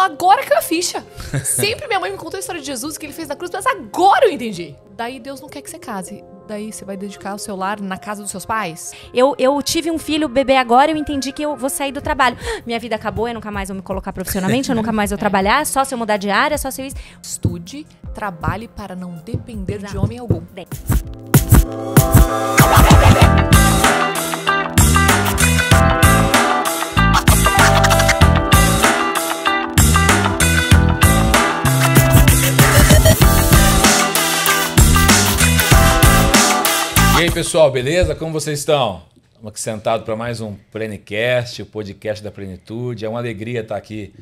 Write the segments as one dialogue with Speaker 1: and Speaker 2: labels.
Speaker 1: agora que a ficha. Sempre minha mãe me contou a história de Jesus que ele fez na cruz, mas agora eu entendi. Daí Deus não quer que você case. Daí você vai dedicar o seu lar na casa dos seus pais? Eu, eu
Speaker 2: tive um filho, bebê agora, eu entendi que eu vou sair do trabalho. Minha vida acabou, eu nunca mais vou me colocar profissionalmente, eu nunca mais vou é. trabalhar, só se eu mudar de área, só se eu... Estude, trabalhe para não depender Exato. de homem algum. Bem.
Speaker 3: E aí, pessoal, beleza? Como vocês estão? Estamos aqui sentados para mais um Plenicast, o podcast da plenitude. É uma alegria estar aqui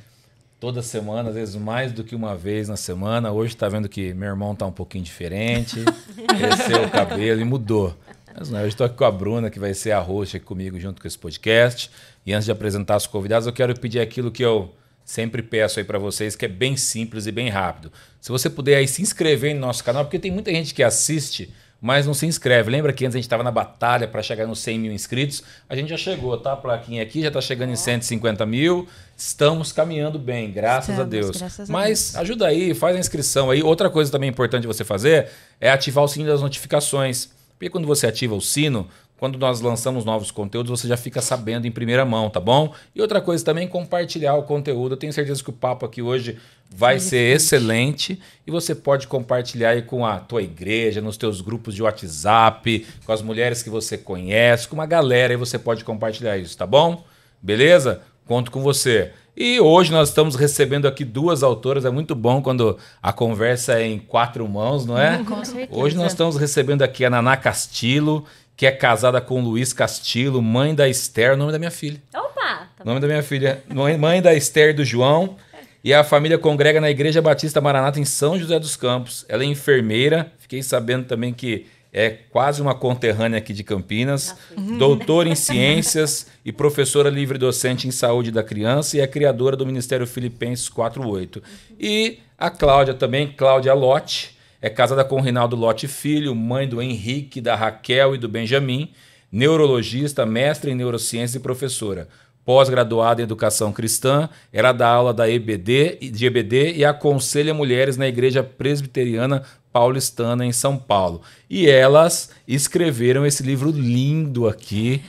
Speaker 3: toda semana, às vezes mais do que uma vez na semana. Hoje está vendo que meu irmão está um pouquinho diferente, cresceu o cabelo e mudou. Mas não, né, hoje estou aqui com a Bruna, que vai ser a roxa comigo junto com esse podcast. E antes de apresentar os convidados, eu quero pedir aquilo que eu sempre peço aí para vocês, que é bem simples e bem rápido. Se você puder aí se inscrever no nosso canal, porque tem muita gente que assiste mas não se inscreve. Lembra que antes a gente estava na batalha para chegar nos 100 mil inscritos? A gente já chegou, tá? A plaquinha aqui já está chegando em 150 mil. Estamos caminhando bem, graças Estamos, a Deus. Graças a mas Deus. ajuda aí, faz a inscrição aí. Outra coisa também importante você fazer é ativar o sininho das notificações. Porque quando você ativa o sino, quando nós lançamos novos conteúdos, você já fica sabendo em primeira mão, tá bom? E outra coisa também, compartilhar o conteúdo. Eu tenho certeza que o papo aqui hoje vai Sim, ser excelente. e você pode compartilhar aí com a tua igreja, nos teus grupos de WhatsApp, com as mulheres que você conhece, com uma galera e você pode compartilhar isso, tá bom? Beleza? Conto com você. E hoje nós estamos recebendo aqui duas autoras. É muito bom quando a conversa é em quatro mãos, não é? Com certeza. Hoje nós estamos recebendo aqui a Naná Castilo, que é casada com Luiz Castilho, mãe da Esther, nome da minha filha. Opa! Tá nome da minha filha. Mãe da Esther e do João. E a família congrega na Igreja Batista Maranata em São José dos Campos. Ela é enfermeira. Fiquei sabendo também que é quase uma conterrânea aqui de Campinas, tá uhum. doutora em ciências e professora livre docente em saúde da criança e é criadora do Ministério Filipenses 48. E a Cláudia também, Cláudia Lotti, é casada com Rinaldo Lotti Filho, mãe do Henrique, da Raquel e do Benjamin, neurologista, mestre em neurociência e professora. Pós-graduada em educação cristã, ela dá aula da EBD, de EBD e aconselha mulheres na Igreja Presbiteriana Paulistana, em São Paulo. E elas escreveram esse livro lindo aqui,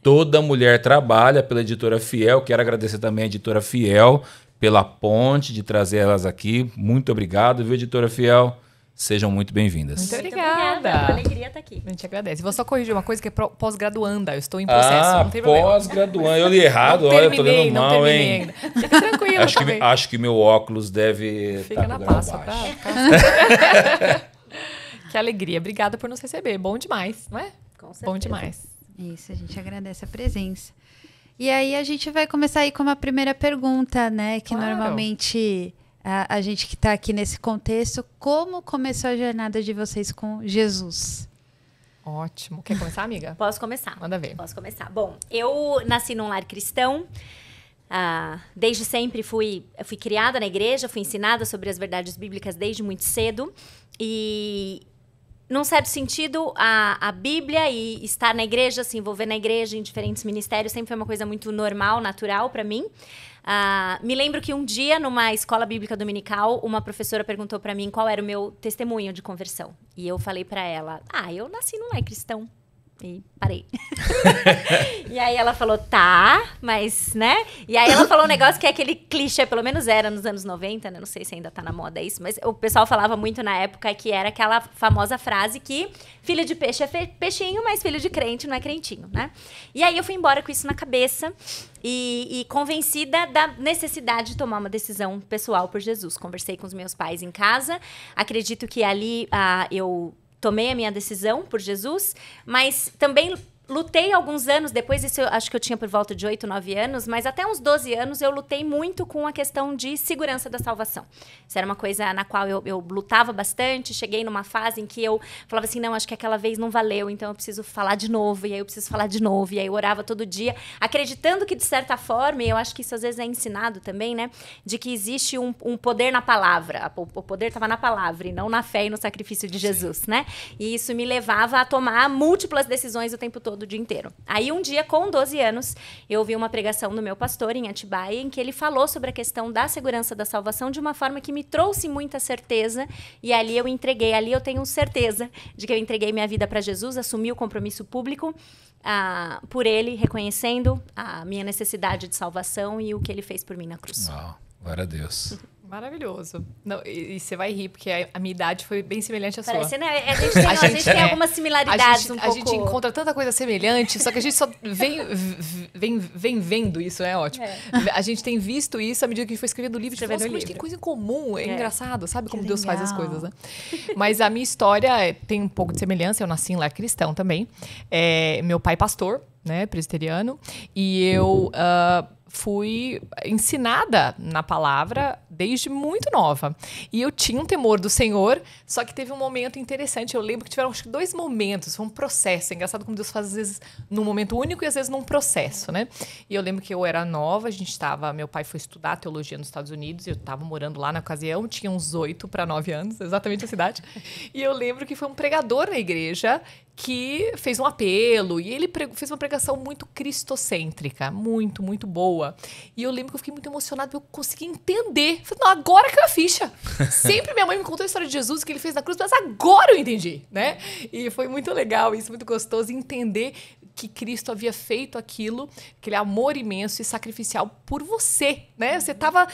Speaker 3: Toda Mulher Trabalha, pela editora Fiel. Quero agradecer também à editora Fiel pela ponte de trazer elas aqui. Muito obrigado, viu, editora Fiel? Sejam muito bem-vindas. Muito
Speaker 1: obrigada. É uma alegria estar tá aqui. A gente agradece. Vou só corrigir uma coisa que é pós-graduanda. Eu estou em processo.
Speaker 3: Ah, pós-graduanda. Eu li errado. Não Olha, terminei, eu tô lendo mal, hein? Fica tranquilo acho que, tá acho que meu óculos deve... Tá Fica tá na pasta. tá?
Speaker 1: que alegria. Obrigada por nos receber. Bom demais, não é? Com certeza. Bom demais. Isso, a gente agradece
Speaker 4: a presença. E aí a gente vai começar aí com uma primeira pergunta, né? Que claro. normalmente a, a gente que está aqui nesse contexto, como começou a jornada de vocês com Jesus? Ótimo. Quer começar,
Speaker 1: amiga? Posso começar. Manda ver. Posso começar.
Speaker 2: Bom, eu nasci num lar cristão. Ah, desde sempre fui, fui criada na igreja, fui ensinada sobre as verdades bíblicas desde muito cedo. E, num certo sentido, a, a Bíblia e estar na igreja, se envolver na igreja, em diferentes ministérios, sempre foi uma coisa muito normal, natural para mim. Ah, me lembro que um dia, numa escola bíblica dominical, uma professora perguntou para mim qual era o meu testemunho de conversão. E eu falei para ela: Ah, eu nasci num lar cristão. E parei. e aí ela falou, tá, mas, né? E aí ela falou um negócio que é aquele clichê, pelo menos era nos anos 90, né? Não sei se ainda tá na moda isso, mas o pessoal falava muito na época que era aquela famosa frase que filho de peixe é peixinho, mas filho de crente não é crentinho, né? E aí eu fui embora com isso na cabeça e, e convencida da necessidade de tomar uma decisão pessoal por Jesus. Conversei com os meus pais em casa, acredito que ali ah, eu tomei a minha decisão por Jesus, mas também lutei alguns anos, depois isso eu acho que eu tinha por volta de 8, 9 anos, mas até uns 12 anos eu lutei muito com a questão de segurança da salvação. Isso era uma coisa na qual eu, eu lutava bastante, cheguei numa fase em que eu falava assim, não, acho que aquela vez não valeu, então eu preciso falar de novo, e aí eu preciso falar de novo, e aí eu orava todo dia, acreditando que de certa forma, e eu acho que isso às vezes é ensinado também, né, de que existe um, um poder na palavra, o, poder estava na palavra, e não na fé e no sacrifício de Jesus, Sim. né? E isso me levava a tomar múltiplas decisões o tempo todo, todo o dia inteiro. Aí um dia, com 12 anos, eu ouvi uma pregação do meu pastor em Atibaia, em que ele falou sobre a questão da segurança da salvação de uma forma que me trouxe muita certeza. E ali eu entreguei, ali eu tenho certeza de que eu entreguei minha vida para Jesus, assumi o compromisso público ah, por ele, reconhecendo a minha necessidade de salvação e o que ele fez por mim na cruz. Uau,
Speaker 3: glória a Deus.
Speaker 1: Maravilhoso. Não, e, você vai rir, porque a, a, minha idade foi bem semelhante à Parece, sua. Né? A gente tem, a gente, a gente tem é, algumas similaridades gente, um pouco. A gente encontra tanta coisa semelhante, só que a gente só vem, vem, vem vendo isso, é ótimo. É. A gente tem visto isso à medida que foi escrevendo o livro. Escrevendo tipo, Nossa, que coisa em comum, é, é, engraçado, sabe como Deus faz as coisas, né? Mas a minha história é, tem um pouco de semelhança, eu nasci em lar cristão também. É, meu pai é pastor, né, presbiteriano, e eu uh, fui ensinada na palavra desde muito nova. E eu tinha um temor do Senhor, só que teve um momento interessante. Eu lembro que tiveram acho que dois momentos, foi um processo. É engraçado como Deus faz às vezes num momento único e às vezes num processo, né? E eu lembro que eu era nova, a gente estava, meu pai foi estudar teologia nos Estados Unidos, eu estava morando lá na ocasião, tinha uns oito para nove anos, exatamente a cidade. E eu lembro que foi um pregador na igreja que fez um apelo e ele fez uma pregação muito cristocêntrica, muito, muito boa. E eu lembro que eu fiquei muito emocionada porque eu consegui entender. falei, não, agora caiu a ficha. Sempre minha mãe me contou a história de Jesus que ele fez na cruz, mas agora eu entendi, né? E foi muito legal isso, muito gostoso entender que Cristo havia feito aquilo, aquele amor imenso e sacrificial por você, né? Você tava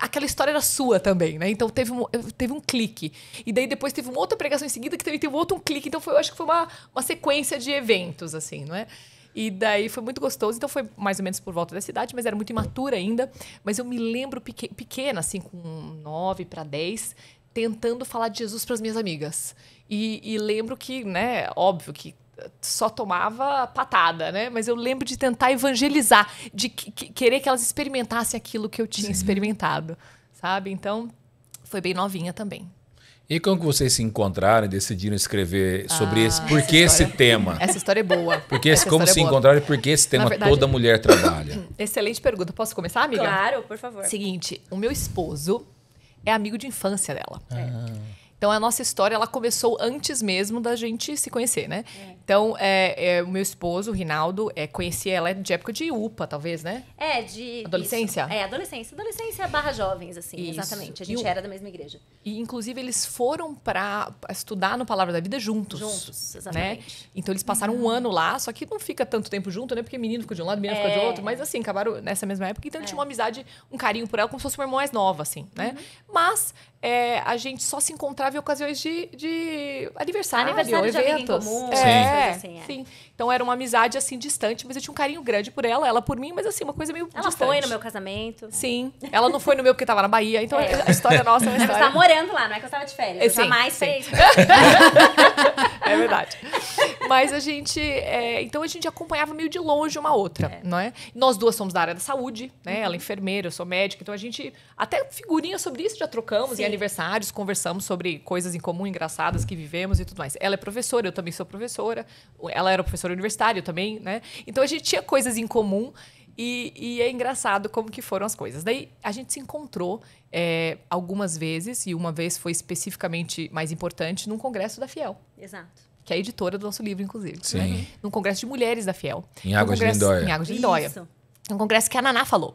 Speaker 1: aquela história era sua também, né? Então teve um, teve um clique. E daí depois teve uma outra pregação em seguida que também teve outro um clique, então foi, eu acho que foi uma, uma sequência de eventos assim, não é? E daí foi muito gostoso. Então foi mais ou menos por volta da cidade, mas era muito imatura ainda. Mas eu me lembro pequ pequena, assim, com 9 para 10, tentando falar de Jesus para as minhas amigas. E, e, lembro que, né, óbvio que só tomava patada, né? Mas eu lembro de tentar evangelizar, de que, que, querer que elas experimentassem aquilo que eu tinha Sim. experimentado, sabe? Então, foi bem novinha também.
Speaker 3: E como que vocês se encontraram e decidiram escrever sobre ah, esse? Por que esse tema? Essa
Speaker 1: história é boa. Porque esse, como é se é encontraram
Speaker 3: e por que esse tema verdade, toda mulher trabalha?
Speaker 1: Excelente pergunta. Posso começar, amiga? Claro, por favor. Seguinte, o meu esposo é amigo de infância dela. Ah. É. Então a nossa história ela começou antes mesmo da gente se conhecer, né? É. Então é, é, o meu esposo, o Rinaldo, é, conhecia ela de época de UPA, talvez, né?
Speaker 2: É de adolescência. Isso. É adolescência, adolescência barra jovens, assim,
Speaker 1: isso. exatamente. A gente e, era da mesma igreja. E inclusive eles foram para estudar no Palavra da Vida juntos. Juntos, né? exatamente. Né? Então eles passaram uhum. um ano lá, só que não fica tanto tempo junto, né? Porque menino ficou de um lado, menina é. ficou de outro, mas assim acabaram nessa mesma época. Então é. tinha uma amizade, um carinho por ela, como se fosse uma irmã mais nova, assim, né? Uhum. Mas é, a gente só se encontrava em ocasiões de, de aniversário, aniversário de eventos. Comum, é, assim, é. Sim. Então era uma amizade assim distante, mas eu tinha um carinho grande por ela, ela por mim, mas assim, uma coisa meio ela distante. Ela foi no meu casamento. Sim. Ela não foi no meu porque tava na Bahia, então é. a história nossa é uma é tá história. Mas morando lá, não é que eu tava de férias. Eu sim, jamais sim. fez. é verdade. Mas a gente, é, então a gente acompanhava meio de longe uma outra, é. não é? Nós duas somos da área da saúde, né? Uhum. Ela é uhum. enfermeira, eu sou médica, então a gente até figurinha sobre isso já trocamos sim. e aniversários, conversamos sobre coisas em comum, engraçadas que vivemos e tudo mais. Ela é professora, eu também sou professora. Ela era professora universitária, eu também, né? Então a gente tinha coisas em comum. E, e, é engraçado como que foram as coisas. Daí a gente se encontrou é, algumas vezes, e uma vez foi especificamente mais importante, num congresso da Fiel. Exato que é a editora do nosso livro, inclusive. Sim. Né? Num congresso de mulheres da Fiel. Em Águas congresso, de Lindóia. Em Águas de Lindóia. Isso. Um congresso que a Naná falou.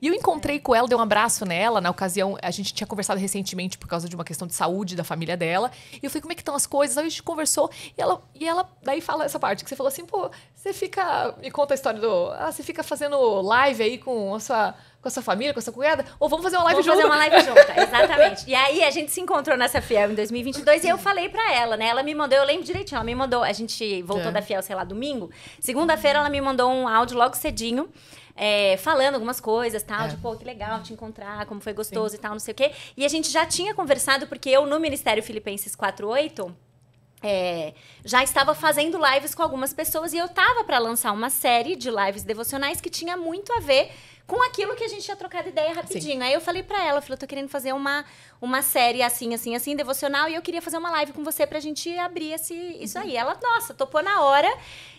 Speaker 1: E eu encontrei é. com ela, dei um abraço nela. Na ocasião, a gente tinha conversado recentemente por causa de uma questão de saúde da família dela. E eu falei, como é que estão as coisas? Aí a gente conversou e ela, e ela daí fala essa parte, que você falou assim, pô, você fica. Me conta a história do. Ah, você fica fazendo live aí com a sua. Com a sua família, com a sua cunhada, ou vamos fazer uma live vamos
Speaker 2: junto. Vamos fazer uma live junto, exatamente. E aí a gente se encontrou nessa Fiel em 2022 e eu falei para ela, né? Ela me mandou, eu lembro direitinho, ela me mandou, a gente voltou é. da Fiel, sei lá, domingo. Segunda-feira ela me mandou um áudio logo cedinho é, falando algumas coisas, tal, é. de pô, que legal te encontrar, como foi gostoso Sim. e tal, não sei o quê. E a gente já tinha conversado, porque eu no Ministério Filipenses 48. É, já estava fazendo lives com algumas pessoas e eu estava para lançar uma série de lives devocionais que tinha muito a ver com aquilo que a gente tinha trocado ideia rapidinho. Sim. Aí eu falei para ela, eu falei, eu tô querendo fazer uma, uma série assim, assim, assim, devocional, e eu queria fazer uma live com você pra gente abrir esse, isso uhum. aí. Ela, nossa, topou na hora.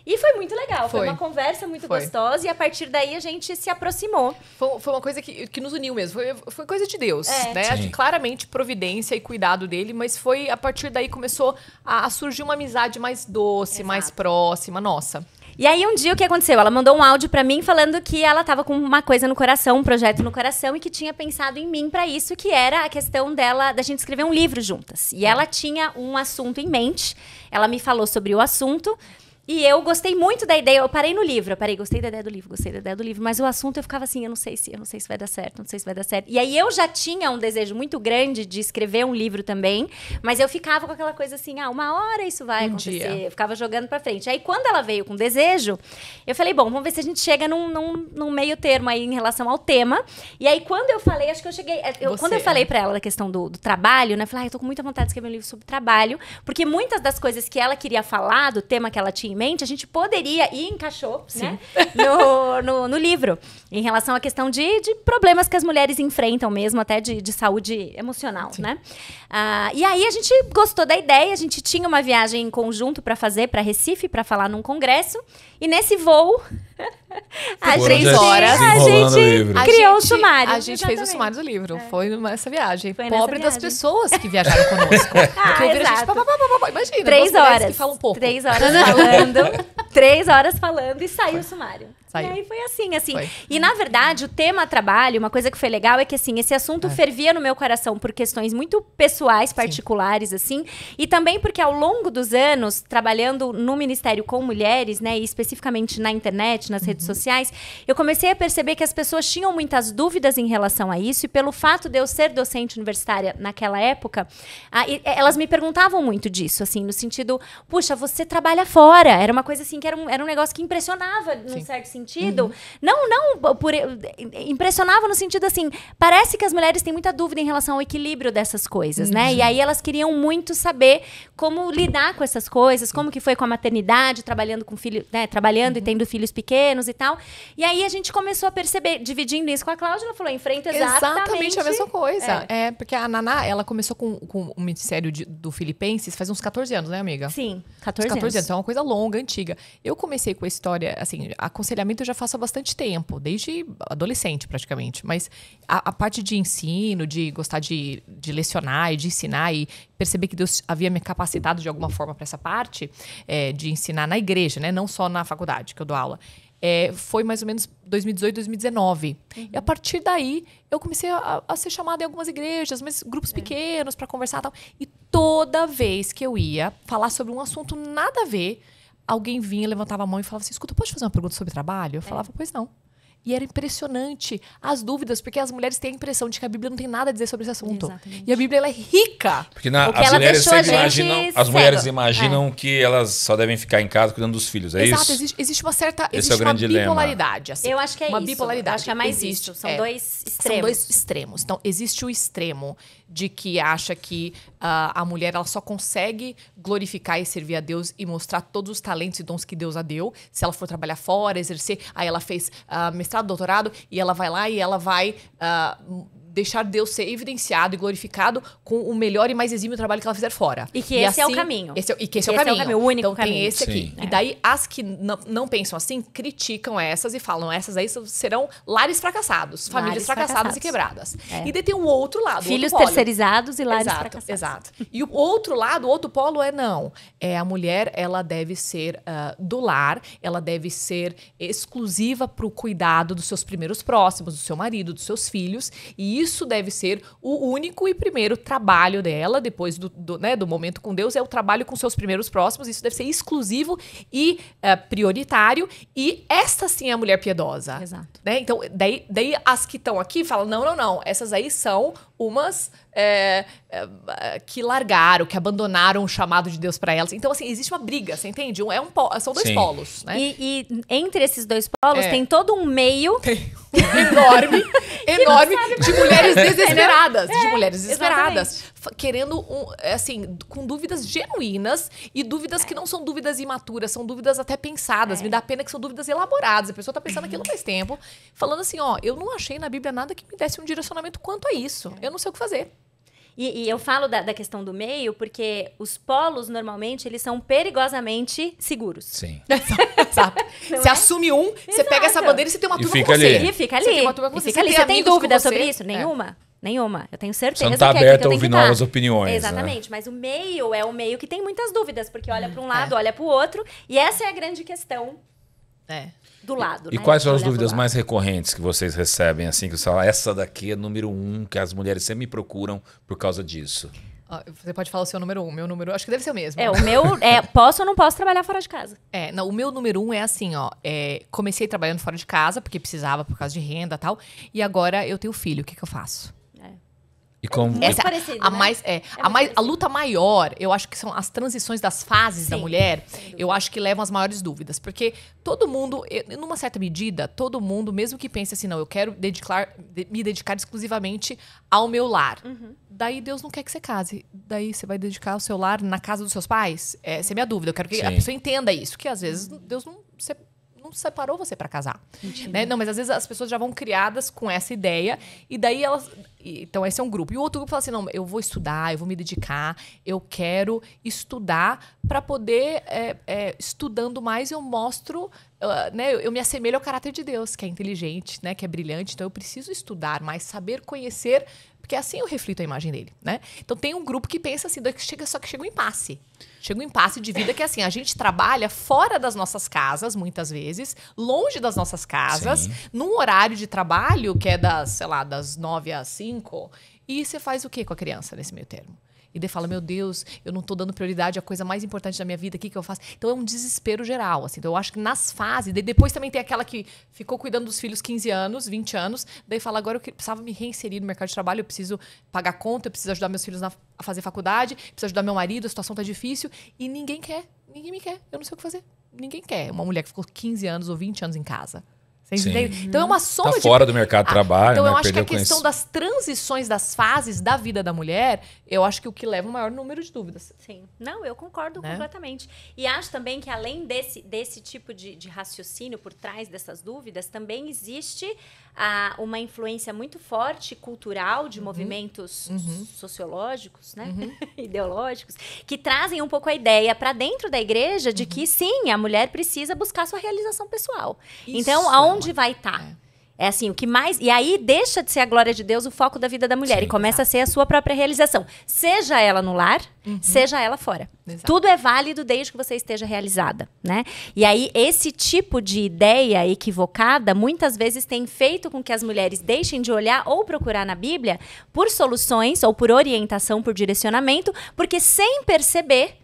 Speaker 2: E foi muito legal, foi, foi uma conversa muito foi.
Speaker 1: gostosa, e a partir daí a gente se aproximou. Foi, foi uma coisa que, que nos uniu mesmo, foi, foi coisa de Deus, é. né? Sim. Claramente providência e cuidado dele, mas foi a partir daí começou a, a surgir uma amizade mais doce, Exato. mais próxima, nossa.
Speaker 2: E aí um dia o que aconteceu? Ela mandou um áudio para mim falando que ela tava com uma coisa no coração, um projeto no coração e que tinha pensado em mim para isso, que era a questão dela da gente escrever um livro juntas. E ela tinha um assunto em mente. Ela me falou sobre o assunto. E eu gostei muito da ideia, eu parei no livro, eu parei, gostei da ideia do livro, gostei da ideia do livro, mas o assunto eu ficava assim, eu não sei se, eu não sei se vai dar certo, não sei se vai dar certo. E aí eu já tinha um desejo muito grande de escrever um livro também, mas eu ficava com aquela coisa assim, ah, uma hora isso vai um acontecer. Dia. Eu ficava jogando para frente. Aí quando ela veio com desejo, eu falei, bom, vamos ver se a gente chega num, num, num meio termo aí em relação ao tema. E aí quando eu falei, acho que eu cheguei, é, eu, quando eu falei né? para ela da questão do, do trabalho, né, eu falei, ah, eu tô com muita vontade de escrever um livro sobre trabalho, porque muitas das coisas que ela queria falar, do tema que ela tinha mente, a gente poderia, e encaixou, né, Sim. né? No, no, no, livro, em relação à questão de, de, problemas que as mulheres enfrentam mesmo, até de, de saúde emocional, Sim. né? Ah, e aí a gente gostou da ideia, a gente tinha uma viagem em conjunto para fazer para Recife, para falar num congresso, e nesse voo. A gente, horas, a gente criou o sumário. A gente Exatamente. fez o
Speaker 1: sumário do livro. É. Foi nessa viagem. Foi Pobre viagem. das pessoas que viajaram conosco. ah, eu tipo, exato. Gente, pá, pá, pá, Imagina.
Speaker 2: Três horas. Que um pouco. Três horas falando.
Speaker 1: três horas falando e saiu o sumário.
Speaker 2: Saiu. E aí foi assim, assim. Foi. E na verdade, o tema trabalho, uma coisa que foi legal é que assim, esse assunto é. fervia no meu coração por questões muito pessoais, particulares, Sim. assim, e também porque ao longo dos anos, trabalhando no Ministério com mulheres, né, e especificamente na internet, nas uhum. redes sociais, eu comecei a perceber que as pessoas tinham muitas dúvidas em relação a isso, e pelo fato de eu ser docente universitária naquela época, a, é, elas me perguntavam muito disso, assim, no sentido, puxa, você trabalha fora. Era uma coisa assim que era um, era um negócio que impressionava, Sim. certo sentido sentido. Uhum. Não, não por, eh, impressionava no sentido assim, parece que as mulheres têm muita dúvida em relação ao equilíbrio dessas coisas, uhum. né? E uhum. aí elas queriam muito saber como lidar com essas coisas, como que foi com a maternidade, trabalhando com filho, né, trabalhando uhum. e tendo filhos pequenos e tal. E aí a gente começou a perceber, dividindo isso com a Cláudia, ela falou, enfrenta exatamente, exatamente a mesma coisa.
Speaker 1: É. é, porque a Naná, ela começou com, com um ministério de, do Filipenses faz uns 14 anos, né, amiga? Sim, 14, 14 anos. anos. Então é uma coisa longa, antiga. Eu comecei com a história, assim, aconselhamento eu já faço há bastante tempo, desde adolescente praticamente. Mas a, a parte de ensino, de gostar de, de lecionar e de ensinar e perceber que Deus havia me capacitado de alguma forma para essa parte é, de ensinar na igreja, né? Não só na faculdade que eu dou aula. É, foi mais ou menos 2018, 2019. Uhum. E a partir daí, eu comecei a, a, ser chamada em algumas igrejas, mas grupos é. pequenos para conversar e tal. E toda vez que eu ia falar sobre um assunto nada a ver, alguém vinha, levantava a mão e falava assim: escuta, pode fazer uma pergunta sobre trabalho? Eu é. falava, é. pois não. E era impressionante as dúvidas, porque as mulheres têm a impressão de que a Bíblia não tem nada a dizer sobre esse assunto. Exatamente. E a Bíblia ela é rica. Porque na, as, mulheres é. imaginam, as mulheres imaginam é.
Speaker 3: que elas só devem ficar em casa cuidando dos filhos, é Exato, isso?
Speaker 1: Existe, existe uma certa é existe é uma bipolaridade. Assim, eu acho que é uma isso. Bipolaridade. Eu acho que é mais existe, isso. São é, dois extremos. São dois extremos. Então, existe o extremo de que acha que uh, a mulher ela só consegue glorificar e servir a Deus e mostrar todos os talentos e dons que Deus a deu, se ela for trabalhar fora, exercer. Aí ela fez uh, mestrado, doutorado, e ela vai lá e ela vai uh, deixar Deus ser evidenciado e glorificado com o melhor e mais exímio trabalho que ela fizer fora. E que e esse assim, é o assim, caminho. Esse é, e que esse, é, o esse é o caminho. único então, caminho. Tem esse aqui. E daí, as que não, não pensam assim, criticam essas e falam: essas aí serão lares fracassados, famílias lares fracassadas fracassados. e quebradas. É. E daí tem o outro lado. Filhos outro terceirizados e lares exato, fracassados. Exato. E o outro lado, o outro polo é não. É a mulher, ela deve ser uh, do lar, ela deve ser exclusiva para o cuidado dos seus primeiros próximos, do seu marido, dos seus filhos. E isso isso deve ser o único e primeiro trabalho dela, depois do, do, né, do momento com Deus, é o trabalho com seus primeiros próximos. Isso deve ser exclusivo e uh, prioritário. E esta sim é a mulher piedosa. Exato. Né? Então, daí, daí as que estão aqui falam: não, não, não. Essas aí são umas é, é, que largaram, que abandonaram o chamado de Deus para elas. Então, assim, existe uma briga, você entende? Um, é um, são dois Sim. polos, né? E, e, entre esses dois polos é. tem todo um meio. Tem. enorme, enorme, de
Speaker 2: mulheres desesperadas,
Speaker 1: de é, mulheres desesperadas, querendo, um, é assim, com dúvidas genuínas e dúvidas que não são dúvidas imaturas, são dúvidas até pensadas. Me dá pena que são dúvidas elaboradas, a pessoa tá pensando aquilo faz tempo, falando assim, ó, eu não achei na Bíblia nada que me desse um direcionamento quanto a isso, eu não sei o que fazer. E, e eu falo da, da, questão do meio porque os polos, normalmente,
Speaker 2: eles são perigosamente seguros. Sim.
Speaker 1: Exato. você é? assume um, Exato. você pega
Speaker 2: essa bandeira e você tem uma turma com ali. você. E fica ali. Você tem uma turma com e você. Fica ali. Você tem, dúvida sobre isso? É. Nenhuma? Nenhuma. Eu tenho certeza Você não tá é que aberta é a ouvir novas tá. opiniões. Né? Exatamente. Né? Mas o meio é o meio que tem muitas dúvidas, porque olha para um é. lado, é. olha para o outro. E essa é a grande questão. É do lado. E né? quais são as é dúvidas
Speaker 3: mais recorrentes que vocês recebem, assim, que você fala, essa daqui é número um, que as mulheres sempre me procuram por causa disso?
Speaker 1: Você pode falar o seu número um, meu número. Acho que deve ser o mesmo. É, o meu é posso ou não posso trabalhar fora de casa. É, não, o meu número um é assim, ó. é, comecei trabalhando fora de casa, porque precisava por causa de renda e tal. E agora eu tenho filho, o que, que eu faço? E como... É essa, a né? mais, é, é a, mais, a luta maior, eu acho que são as transições das fases Sim, da mulher, eu acho que levam as maiores dúvidas. Porque todo mundo, numa certa medida, todo mundo, mesmo que pense assim, não, eu quero dedicar, me dedicar exclusivamente ao meu lar. Uhum. Daí Deus não quer que você case. Daí você vai dedicar o seu lar na casa dos seus pais? É, essa é a minha dúvida. Eu quero que Sim. a pessoa entenda isso, que às vezes uhum. Deus não. Você não separou você para casar. Né? Não, mas às vezes as pessoas já vão criadas com essa ideia e daí elas. Então, esse é um grupo. E o outro grupo fala assim: não, eu vou estudar, eu vou me dedicar, eu quero estudar para poder, é, é, estudando mais, eu mostro né, eu, me assemelho ao caráter de Deus, que é inteligente, né, que é brilhante. Então eu preciso estudar mais, saber conhecer, porque é assim eu reflito a imagem dele, né? Então tem um grupo que pensa assim, que chega só que chega um impasse. Chega um impasse de vida que é assim, a gente trabalha fora das nossas casas muitas vezes, longe das nossas casas, Sim. num horário de trabalho que é das, sei lá, das nove às cinco e você faz o que com a criança nesse meio termo? E daí fala, meu Deus, eu não estou dando prioridade à coisa mais importante da minha vida, o que, que eu faço? Então é um desespero geral, assim. Então eu acho que nas fases, daí depois também tem aquela que ficou cuidando dos filhos 15 anos, 20 anos, daí fala, agora eu precisava me reinserir no mercado de trabalho, eu preciso pagar conta, eu preciso ajudar meus filhos na, a fazer faculdade, preciso ajudar meu marido, a situação tá difícil, e ninguém quer, ninguém me quer, eu não sei o que fazer. Ninguém quer uma mulher que ficou 15 anos ou 20 anos em casa. Então é uma soma tá de... fora do mercado de ah, trabalho. então né? eu acho Perdeu que a questão das transições das fases da vida da mulher, eu acho que é o que leva o maior número de dúvidas. Sim. Não, eu concordo né?
Speaker 2: completamente. E acho também que além desse, desse tipo de, de raciocínio por trás dessas dúvidas, também existe a, uma influência muito forte cultural de uhum. movimentos uhum. sociológicos, né? Uhum. ideológicos, que trazem um pouco a ideia para dentro da igreja de uhum. que sim, a mulher precisa buscar sua realização pessoal. Isso então, aonde é uma... vai estar? Tá? É. É assim, o que mais. E aí deixa de ser a glória de Deus o foco da vida da mulher Sim, e começa exato. a ser a sua própria realização. Seja ela no lar, uhum. seja ela fora. Exato. Tudo é válido desde que você esteja realizada, né? E aí esse tipo de ideia equivocada muitas vezes tem feito com que as mulheres deixem de olhar ou procurar na Bíblia por soluções ou por orientação, por direcionamento, porque sem perceber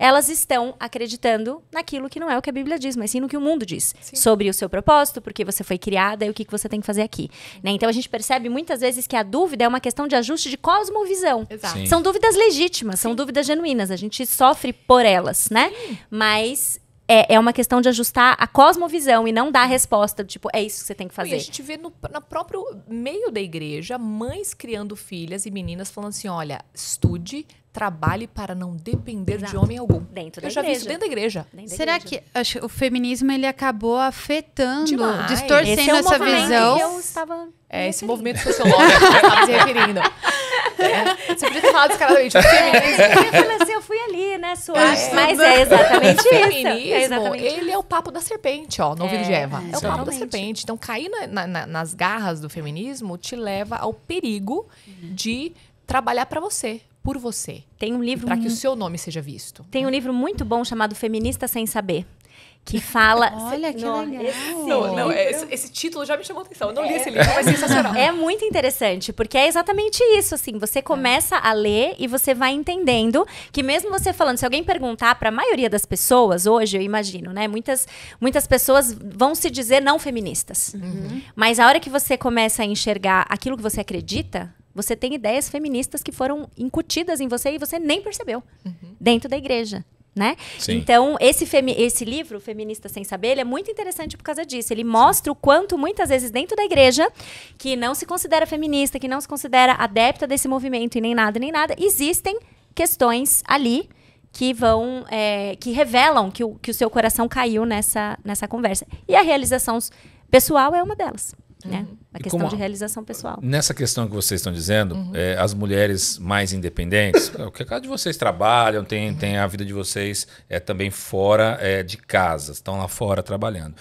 Speaker 2: elas estão acreditando naquilo que não é o que a Bíblia diz, mas sim no que o mundo diz. Sim. Sobre o seu propósito, por que você foi criada e o que, que você tem que fazer aqui. Né? Então a gente percebe muitas vezes que a dúvida é uma questão de ajuste de cosmovisão. Exato. São dúvidas legítimas, são sim. dúvidas genuínas. A gente sofre por elas, né? Sim. Mas é, é, uma questão de ajustar a cosmovisão e não dar a resposta, tipo,
Speaker 1: é isso que você tem que fazer. E a gente vê no, no próprio meio da igreja, mães criando filhas e meninas falando assim: olha, estude, trabalhe para não depender Exato. de homem algum. Dentro da Eu já igreja. vi isso dentro da igreja. Dentro da Será igreja.
Speaker 4: que acho, o feminismo ele acabou afetando, Demais. distorcendo é essa visão? Que eu estava é esse movimento sociológico
Speaker 1: que eu estava se referindo.
Speaker 2: É, você podia ter falado descaradamente o
Speaker 1: feminismo. É,
Speaker 2: eu assim, eu fui ali, né, é. sua. É, mas é exatamente isso. É feminismo, é exatamente ele
Speaker 1: isso. é o papo da serpente, ó, no é, de Eva. É, o papo da serpente. Então, cair na, na, nas garras do feminismo te leva ao perigo uhum. de trabalhar para você por você. Tem um livro para que o seu nome seja visto. Tem né? um livro muito
Speaker 2: bom chamado Feminista sem Saber que fala. Olha que não, legal.
Speaker 1: Esse, não, não, é, esse, esse, título já me chamou atenção. Eu não é. li esse livro, mas é sensacional. É
Speaker 2: muito interessante, porque é exatamente isso. Assim, você começa é. a ler e você vai entendendo que mesmo você falando, se alguém perguntar para a maioria das pessoas hoje, eu imagino, né? Muitas, muitas pessoas vão se dizer não feministas. Uhum. Mas a hora que você começa a enxergar aquilo que você acredita, você tem ideias feministas que foram incutidas em você e você nem percebeu uhum. dentro da igreja. Né? Então, esse, esse livro, Feminista Sem Saber, ele é muito interessante por causa disso. Ele mostra o quanto, muitas vezes, dentro da igreja, que não se considera feminista, que não se considera adepta desse movimento e nem nada, nem nada, existem questões ali que vão é, que revelam que o, que o seu coração caiu nessa, nessa conversa. E a realização pessoal é uma delas. Né? Uhum. A e questão de realização pessoal.
Speaker 3: Nessa questão que vocês estão dizendo, uhum. é, as mulheres mais independentes, o que cada de vocês trabalham, tem, uhum. tem a vida de vocês é também fora é, de casa, estão lá fora trabalhando.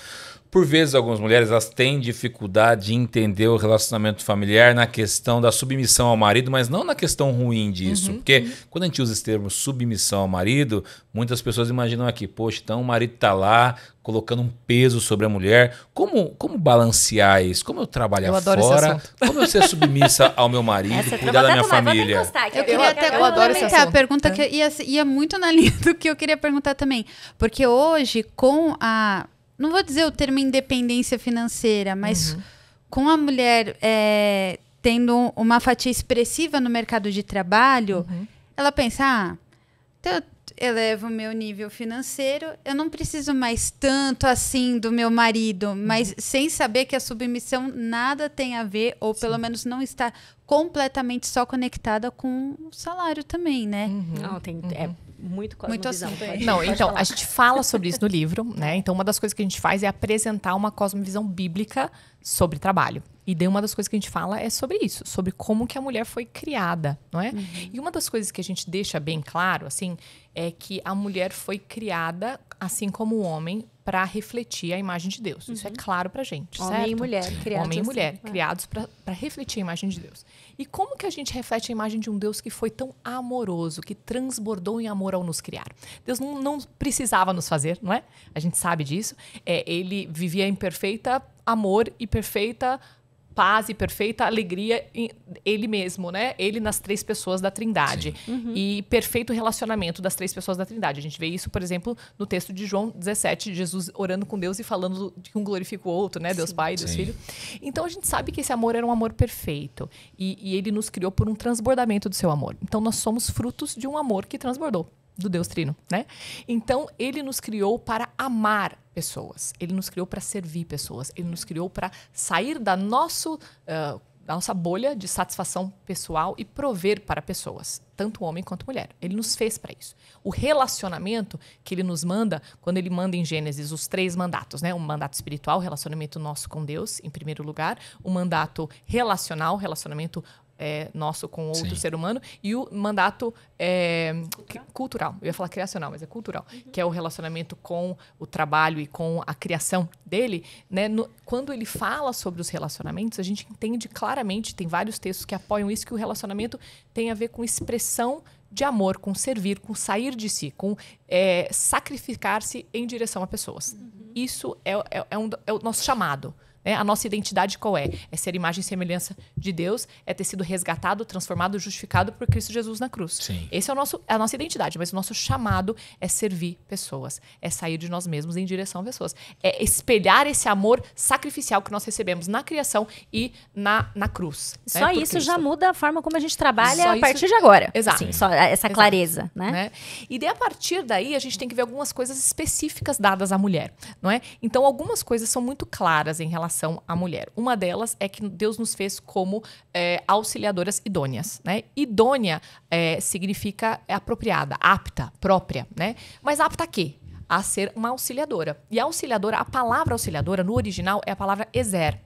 Speaker 3: Por vezes, algumas mulheres elas têm dificuldade de entender o relacionamento familiar na questão da submissão ao marido, mas não na questão ruim disso. Uhum, porque uhum. quando a gente usa esse termo submissão ao marido, muitas pessoas imaginam aqui, poxa, então o marido está lá colocando um peso sobre a mulher. Como, como balancear isso? Como eu trabalhar eu fora? Como eu ser submissa ao meu marido, Essa cuidar da minha família?
Speaker 4: eu, eu queria até a pergunta é. que ia, ia muito na linha do que eu queria perguntar também. Porque hoje, com a não vou dizer o termo independência financeira, mas uhum. com a mulher é, tendo uma fatia expressiva no mercado de trabalho, uhum. ela pensa, ah, então eu elevo o meu nível financeiro, eu não preciso mais tanto assim do meu marido, uhum. mas sem saber que a submissão nada tem a ver, ou Sim. pelo menos não está completamente só conectada com o salário também, né? Uhum. Não, tem, uhum. é muito cosmovisão. Muito assunto, Não, então, falar. a
Speaker 1: gente fala sobre isso no livro, né? Então, uma das coisas que a gente faz é apresentar uma cosmovisão bíblica sobre trabalho. E daí uma das coisas que a gente fala é sobre isso, sobre como que a mulher foi criada, não é? Uhum. E uma das coisas que a gente deixa bem claro, assim, é que a mulher foi criada, assim como o homem, para refletir a imagem de Deus. Uhum. Isso é uhum. claro pra gente, homem certo? Homem e mulher, criados. Homem e assim, mulher, assim, criados para refletir a imagem de Deus. E como que a gente reflete a imagem de um Deus que foi tão amoroso, que transbordou em amor ao nos criar? Deus não, não precisava nos fazer, não é? A gente sabe disso. É, ele vivia em perfeita amor e perfeita paz e perfeita alegria em ele mesmo, né? Ele nas três pessoas da Trindade. Uhum. E perfeito relacionamento das três pessoas da Trindade. A gente vê isso, por exemplo, no texto de João 17, Jesus orando com Deus e falando que um glorifica o outro, né? Deus Pai Pai, Deus Sim. Filho. Então a gente sabe que esse amor era um amor perfeito. E, e ele nos criou por um transbordamento do seu amor. Então nós somos frutos de um amor que transbordou do Deus Trino, né? Então, ele nos criou para amar pessoas. Ele nos criou para servir pessoas. Ele nos criou para sair da nosso uh, da nossa bolha de satisfação pessoal e prover para pessoas, tanto homem quanto mulher. Ele nos fez para isso. O relacionamento que ele nos manda, quando ele manda em Gênesis os três mandatos, né? Um mandato espiritual, relacionamento nosso com Deus, em primeiro lugar, um mandato relacional, relacionamento é, nosso com outro Sim. ser humano, e o mandato é, cultural. cultural. Eu ia falar criacional, mas é cultural, uhum. que é o relacionamento com o trabalho e com a criação dele. Né? No, quando ele fala sobre os relacionamentos, a gente entende claramente, tem vários textos que apoiam isso, que o relacionamento tem a ver com expressão de amor, com servir, com sair de si, com é, sacrificar-se em direção a pessoas. Uhum. Isso é, é, é um, é, o nosso chamado. Né? A nossa identidade qual é? É ser imagem e semelhança de Deus, é ter sido resgatado, transformado, justificado por Cristo Jesus na cruz. Sim. Esse é o nosso, é a nossa identidade, mas o nosso chamado é servir pessoas, é sair de nós mesmos em direção a pessoas, é espelhar esse amor sacrificial que nós recebemos na criação e na, na cruz. Né? Só né? isso já
Speaker 2: muda a forma como a gente trabalha Só a partir isso... de agora. Exato. Sim. Só essa Exato. clareza, né? né?
Speaker 1: E daí, a partir daí a gente tem que ver algumas coisas específicas dadas à mulher, não é? Então algumas coisas são muito claras em relação relação à mulher. Uma delas é que Deus nos fez como é, auxiliadoras idôneas, né? Idônea é, significa apropriada, apta, própria, né? Mas apta a quê? A ser uma auxiliadora. E a auxiliadora, a palavra auxiliadora no original é a palavra exer.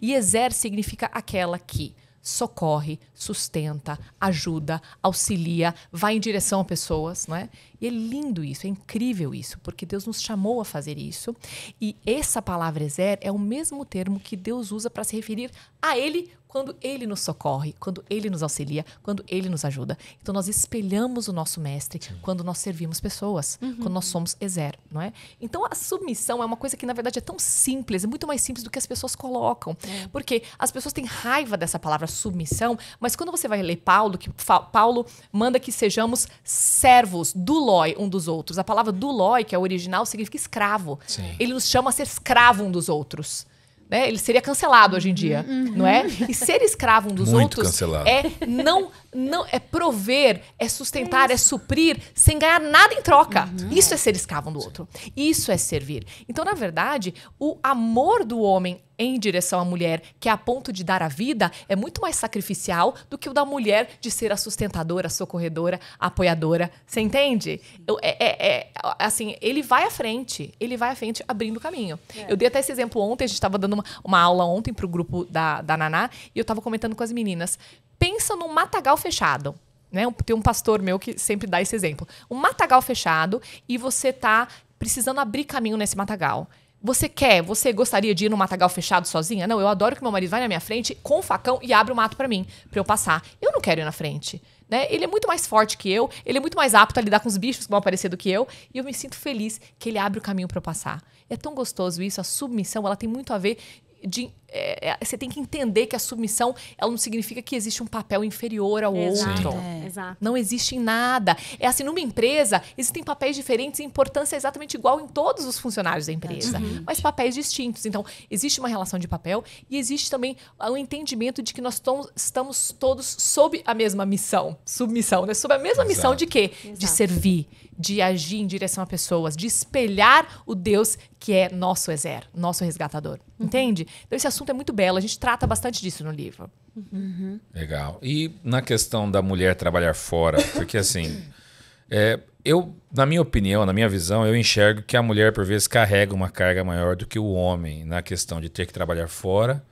Speaker 1: E exer significa aquela que socorre, sustenta, ajuda, auxilia, vai em direção a pessoas, não é? E é lindo isso, é incrível isso, porque Deus nos chamou a fazer isso. E essa palavra Ezer é o mesmo termo que Deus usa para se referir a ele quando ele nos socorre, quando ele nos auxilia, quando ele nos ajuda. Então nós espelhamos o nosso mestre Sim. quando nós servimos pessoas, uhum. quando nós somos exer, não é? Então a submissão é uma coisa que na verdade é tão simples, é muito mais simples do que as pessoas colocam. É. Porque as pessoas têm raiva dessa palavra submissão, mas quando você vai ler Paulo, que Paulo manda que sejamos servos do loi um dos outros. A palavra do loi, que é original, significa escravo. Sim. Ele nos chama a ser escravo um dos outros né? Ele seria cancelado hoje em dia, uhum. uhum. não é? E ser escravo um dos Muito outros cancelado. é não não é prover, é sustentar, é, é suprir sem ganhar nada em troca. Uhum. Isso é ser escravo um do outro. Isso é servir. Então, na verdade, o amor do homem em direção à mulher, que é a ponto de dar a vida, é muito mais sacrificial do que o da mulher de ser a sustentadora, socorredora, apoiadora. Você entende? Eu, é, é, é, assim, ele vai à frente, ele vai à frente abrindo caminho. É. Eu dei até esse exemplo ontem, a gente estava dando uma, uma, aula ontem para o grupo da, da Naná e eu estava comentando com as meninas. Pensa num matagal fechado. Né? Tem um pastor meu que sempre dá esse exemplo. Um matagal fechado e você tá precisando abrir caminho nesse matagal. Você quer, você gostaria de ir no matagal fechado sozinha? Não, eu adoro que meu marido vai na minha frente com o facão e abre o mato para mim, para eu passar. Eu não quero ir na frente. Né? Ele é muito mais forte que eu, ele é muito mais apto a lidar com os bichos que vão aparecer do que eu, e eu me sinto feliz que ele abre o caminho para eu passar. É tão gostoso isso, a submissão, ela tem muito a ver de é, é, você tem que entender que a submissão ela não significa que existe um papel inferior ao Exato, outro. É. Não existe em nada. É assim, numa empresa, existem papéis diferentes e importância é exatamente igual em todos os funcionários da empresa, uhum. mas papéis distintos. Então, existe uma relação de papel e existe também o um entendimento de que nós estamos todos sob a mesma missão, submissão, né? Sob a mesma Exato. missão de quê? Exato. De servir, de agir em direção a pessoas, de espelhar o Deus que é nosso exército, nosso resgatador. Uhum. Entende? Então, esse assunto assunto é muito belo. A gente trata bastante disso no livro. Uhum.
Speaker 3: Legal. E na questão da mulher trabalhar fora, porque assim, é, eu, na minha opinião, na minha visão, eu enxergo que a mulher por vezes carrega uma carga maior do que o homem na questão de ter que trabalhar fora.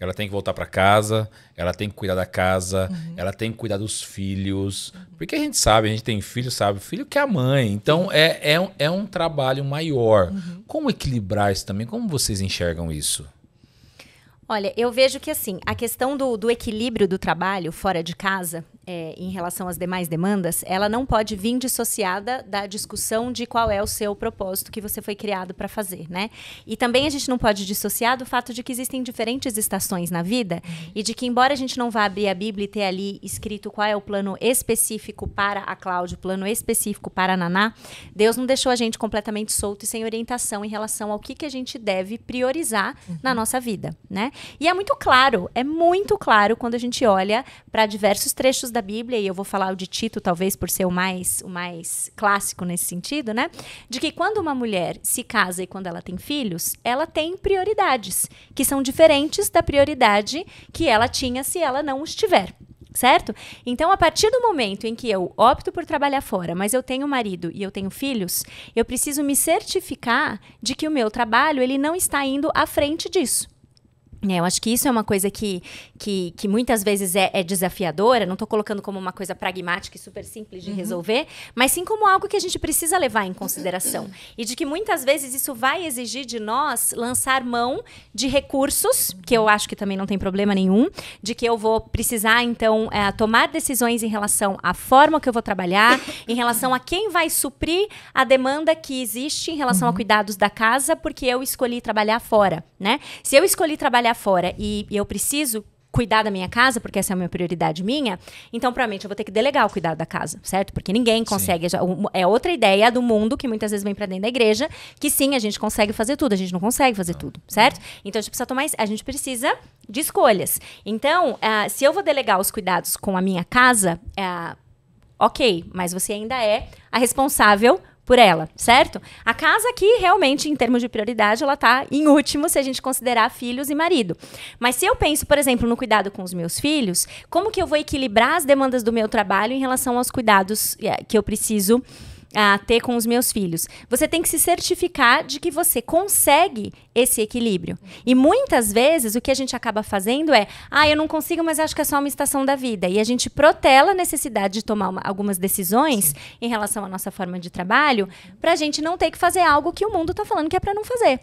Speaker 3: Ela tem que voltar para casa, ela tem que cuidar da casa, uhum. ela tem que cuidar dos filhos. Porque a gente sabe, a gente tem filho, sabe? Filho que é a mãe. Então é, é, é um trabalho maior. Uhum. Como equilibrar isso também? Como vocês enxergam isso?
Speaker 2: Olha, eu vejo que assim, a questão do, do equilíbrio do trabalho fora de casa, é, em relação às demais demandas, ela não pode vir dissociada da discussão de qual é o seu propósito que você foi criado para fazer, né? E também a gente não pode dissociar do fato de que existem diferentes estações na vida e de que, embora a gente não vá abrir a Bíblia e ter ali escrito qual é o plano específico para a Cláudia, o plano específico para a Naná, Deus não deixou a gente completamente solto e sem orientação em relação ao que, que a gente deve priorizar uhum. na nossa vida, né? E é muito claro, é muito claro quando a gente olha para diversos trechos da Bíblia, e eu vou falar o de Tito, talvez por ser o mais, o mais clássico nesse sentido, né? De que quando uma mulher se casa e quando ela tem filhos, ela tem prioridades, que são diferentes da prioridade que ela tinha se ela não os tiver certo? Então, a partir do momento em que eu opto por trabalhar fora, mas eu tenho marido e eu tenho filhos, eu preciso me certificar de que o meu trabalho ele não está indo à frente disso. É, eu acho que isso é uma coisa que, que, que muitas vezes é, é desafiadora, não estou colocando como uma coisa pragmática e super simples de uhum. resolver, mas sim como algo que a gente precisa levar em consideração. E de que muitas vezes isso vai exigir de nós lançar mão de recursos, que eu acho que também não tem problema nenhum, de que eu vou precisar, então, é, tomar decisões em relação à forma que eu vou trabalhar, em relação a quem vai suprir a demanda que existe em relação uhum. a cuidados da casa, porque eu escolhi trabalhar fora, né? Se eu escolhi trabalhar fora e, e eu preciso cuidar da minha casa, porque essa é uma prioridade minha, então provavelmente eu vou ter que delegar o cuidado da casa, certo? Porque ninguém consegue. Sim. É outra ideia do mundo que muitas vezes vem para dentro da igreja, que sim, a gente consegue fazer tudo, a gente não consegue fazer não. tudo, certo? Então a gente precisa tomar. A gente precisa de escolhas. Então, uh, se eu vou delegar os cuidados com a minha casa, uh, ok, mas você ainda é a responsável por ela, certo? A casa aqui, realmente, em termos de prioridade, ela está em último se a gente considerar filhos e marido. Mas se eu penso, por exemplo, no cuidado com os meus filhos, como que eu vou equilibrar as demandas do meu trabalho em relação aos cuidados eh, que eu preciso a ter com os meus filhos. Você tem que se certificar de que você consegue esse equilíbrio. E muitas vezes o que a gente acaba fazendo é: ah, eu não consigo, mas acho que é só uma estação da vida. E a gente protela a necessidade de tomar uma, algumas decisões Sim. em relação à nossa forma de trabalho para a gente não ter que fazer algo que o mundo está falando que é para não fazer.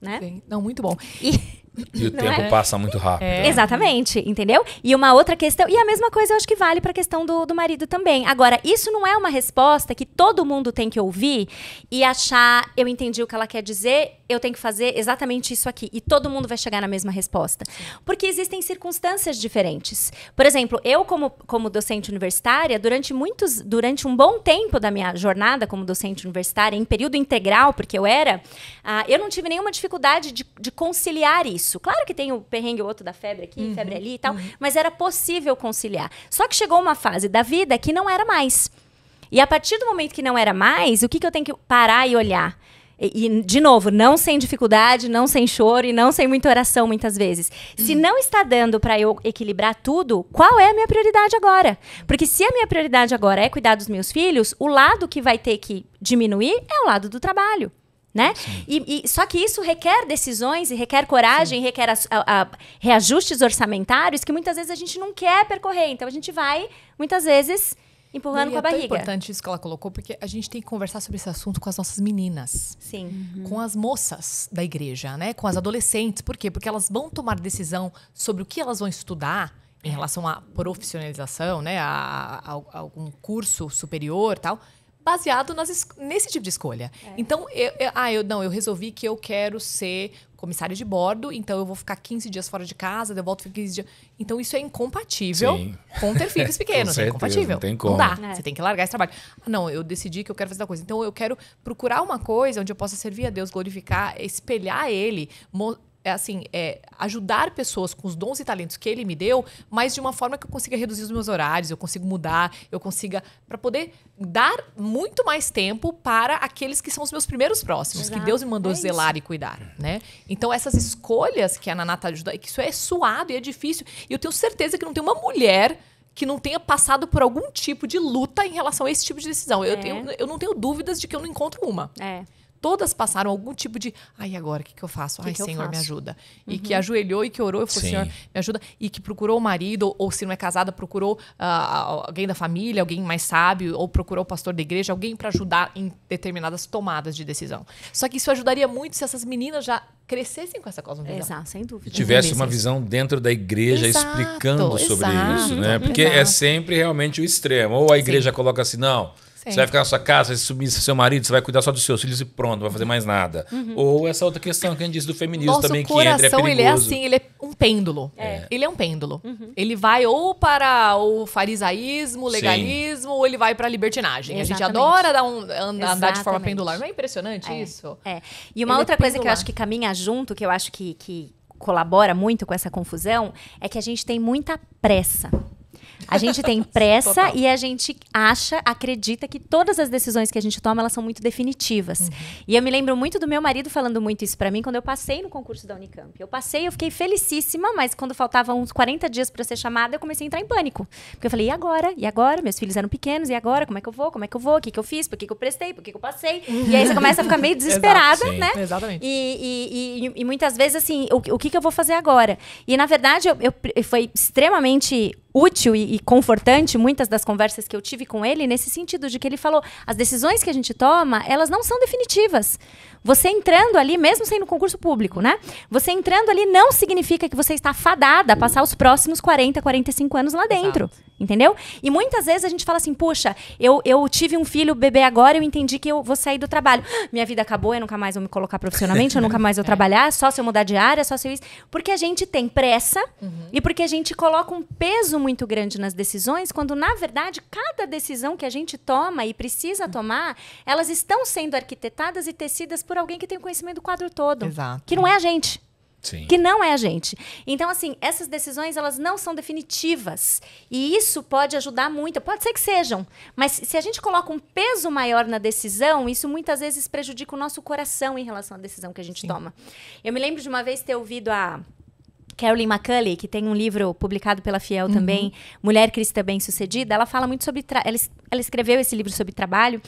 Speaker 1: Né? Sim. Não, muito bom. E.
Speaker 3: E o Não tempo é? passa muito rápido.
Speaker 2: É. Né? Exatamente, entendeu? E uma outra questão, e a mesma coisa eu acho que vale para a questão do, do marido também. Agora, isso não é uma resposta que todo mundo tem que ouvir e achar, eu entendi o que ela quer dizer, eu tenho que fazer exatamente isso aqui. E todo mundo vai chegar na mesma resposta. Porque existem circunstâncias diferentes. Por exemplo, eu, como, como docente universitária, durante muitos, durante um bom tempo da minha jornada como docente universitária, em período integral, porque eu era, uh, eu não tive nenhuma dificuldade de, de conciliar isso isso. Claro que tem o um perrengue outro da febre aqui, uhum, febre ali e tal, uhum. mas era possível conciliar. Só que chegou uma fase da vida que não era mais. E a partir do momento que não era mais, o que, que eu tenho que parar e olhar? E, e, de novo, não sem dificuldade, não sem choro e não sem muita oração, muitas vezes. Se uhum. não está dando para eu equilibrar tudo, qual é a minha prioridade agora? Porque se a minha prioridade agora é cuidar dos meus filhos, o lado que vai ter que diminuir é o lado do trabalho né? E, e, só que isso requer decisões e requer coragem, requer a, a, a, reajustes orçamentários que muitas vezes a gente não quer percorrer. Então a gente vai muitas vezes empurrando com a é barriga. É importante
Speaker 1: isso que ela colocou porque a gente tem que conversar sobre esse assunto com as nossas meninas, Sim. Uhum. com as moças da igreja, né? Com as adolescentes. Por quê? Porque elas vão tomar decisão sobre o que elas vão estudar em é. relação à profissionalização, né? A, a algum curso superior, tal baseado nas, nesse tipo de escolha. É. Então, eu, eu, ah, eu não, eu resolvi que eu quero ser comissária de bordo, então eu vou ficar 15 dias fora de casa, eu volto 15 dias. Então isso é incompatível Sim. com ter filhos pequenos. é incompatível. Não tem como. Não dá. É. Você tem que largar esse trabalho. Não, eu decidi que eu quero fazer tal coisa. Então eu quero procurar uma coisa onde eu possa servir a Deus, glorificar, espelhar Ele, é assim, é, ajudar pessoas com os dons e talentos que ele me deu, mas de uma forma que eu consiga reduzir os meus horários, eu consigo mudar, eu consiga para poder dar muito mais tempo para aqueles que são os meus primeiros próximos, Exato. que Deus me mandou é zelar e cuidar, né? Então essas escolhas que a Nanata tá ajuda, que isso é suado e é difícil, e eu tenho certeza que não tem uma mulher que não tenha passado por algum tipo de luta em relação a esse tipo de decisão. É. Eu, tenho, eu não tenho dúvidas de que eu não encontro uma. É todas passaram algum tipo de. Ai, agora, o que, que eu faço? Que Ai, que Senhor, faço? me ajuda. Uhum. E que uhum. ajoelhou e que orou e falou: Sim. Senhor, me ajuda. E que procurou o marido, ou, ou se não é casada, procurou uh, alguém da família, alguém mais sábio, ou procurou o pastor da igreja, alguém para ajudar em determinadas tomadas de decisão. Só que isso ajudaria muito se essas meninas já crescessem com essa coisa, Exato, sem dúvida. E tivesse uma visão
Speaker 3: dentro da igreja exato, explicando sobre exato, isso, né? Porque exato. é sempre realmente o extremo. Ou a igreja Sim. coloca assim, não. Você vai ficar na sua casa, submissa seu marido, você vai cuidar só dos seus filhos e pronto, não vai fazer mais nada. Uhum. Ou essa outra questão que a gente disse do feminismo Nosso também, que entra é perigoso. ele é assim,
Speaker 1: ele é um pêndulo. É. é. Ele é um pêndulo. Uhum. Ele vai ou para o farisaísmo, legalismo, Sim. ou ele vai para a libertinagem. Exatamente. A gente adora dar um, andar, de forma pendular. Não é impressionante é. isso? É. E uma ele é outra é coisa que eu acho que
Speaker 2: caminha junto, que eu acho que, que colabora muito com essa confusão, é que a gente tem muita pressa a gente tem pressa e a gente acha, acredita que todas as decisões que a gente toma, elas são muito definitivas. Uhum. E eu me lembro muito do meu marido falando muito isso para mim quando eu passei no concurso da Unicamp. Eu passei, eu fiquei felicíssima, mas quando faltavam uns 40 dias para ser chamada, eu comecei a entrar em pânico. Porque eu falei, e agora? E agora? Meus filhos eram pequenos, e agora? Como é que eu vou? Como é que eu vou? O que, que eu fiz? Por que, que eu prestei? Por que, que eu passei? E aí você começa a ficar meio desesperada, né? Exatamente. E, e, e, e, muitas vezes, assim, o, o que, que eu vou fazer agora? E na verdade, eu, eu, foi extremamente útil útil e, e, confortante muitas das conversas que eu tive com ele, nesse sentido de que ele falou: as decisões que a gente toma, elas não são definitivas. Você entrando ali, mesmo sendo concurso público, né? Você entrando ali não significa que você está fadada a passar os próximos 40, 45 anos lá dentro. Exato entendeu? E muitas vezes a gente fala assim, puxa, eu, eu tive um filho bebê agora, eu entendi que eu vou sair do trabalho. Minha vida acabou, eu nunca mais vou me colocar profissionalmente, eu nunca mais vou é. trabalhar, só se eu mudar de área, só se eu isso. Porque a gente tem pressa uhum. e porque a gente coloca um peso muito grande nas decisões, quando na verdade cada decisão que a gente toma e precisa uhum. tomar, elas estão sendo arquitetadas e tecidas por alguém que tem conhecimento do quadro todo. Exato. Que não é a gente. Sim. que não é a gente. Então, assim, essas decisões elas não são definitivas e isso pode ajudar muito. Pode ser que sejam, mas se a gente coloca um peso maior na decisão, isso muitas vezes prejudica o nosso coração em relação à decisão que a gente Sim. toma. Eu me lembro de uma vez ter ouvido a Carolyn McCulley, que tem um livro publicado pela Fiel uhum. também, Mulher Cristã Bem Sucedida, ela fala muito sobre. Ela, ela escreveu esse livro sobre trabalho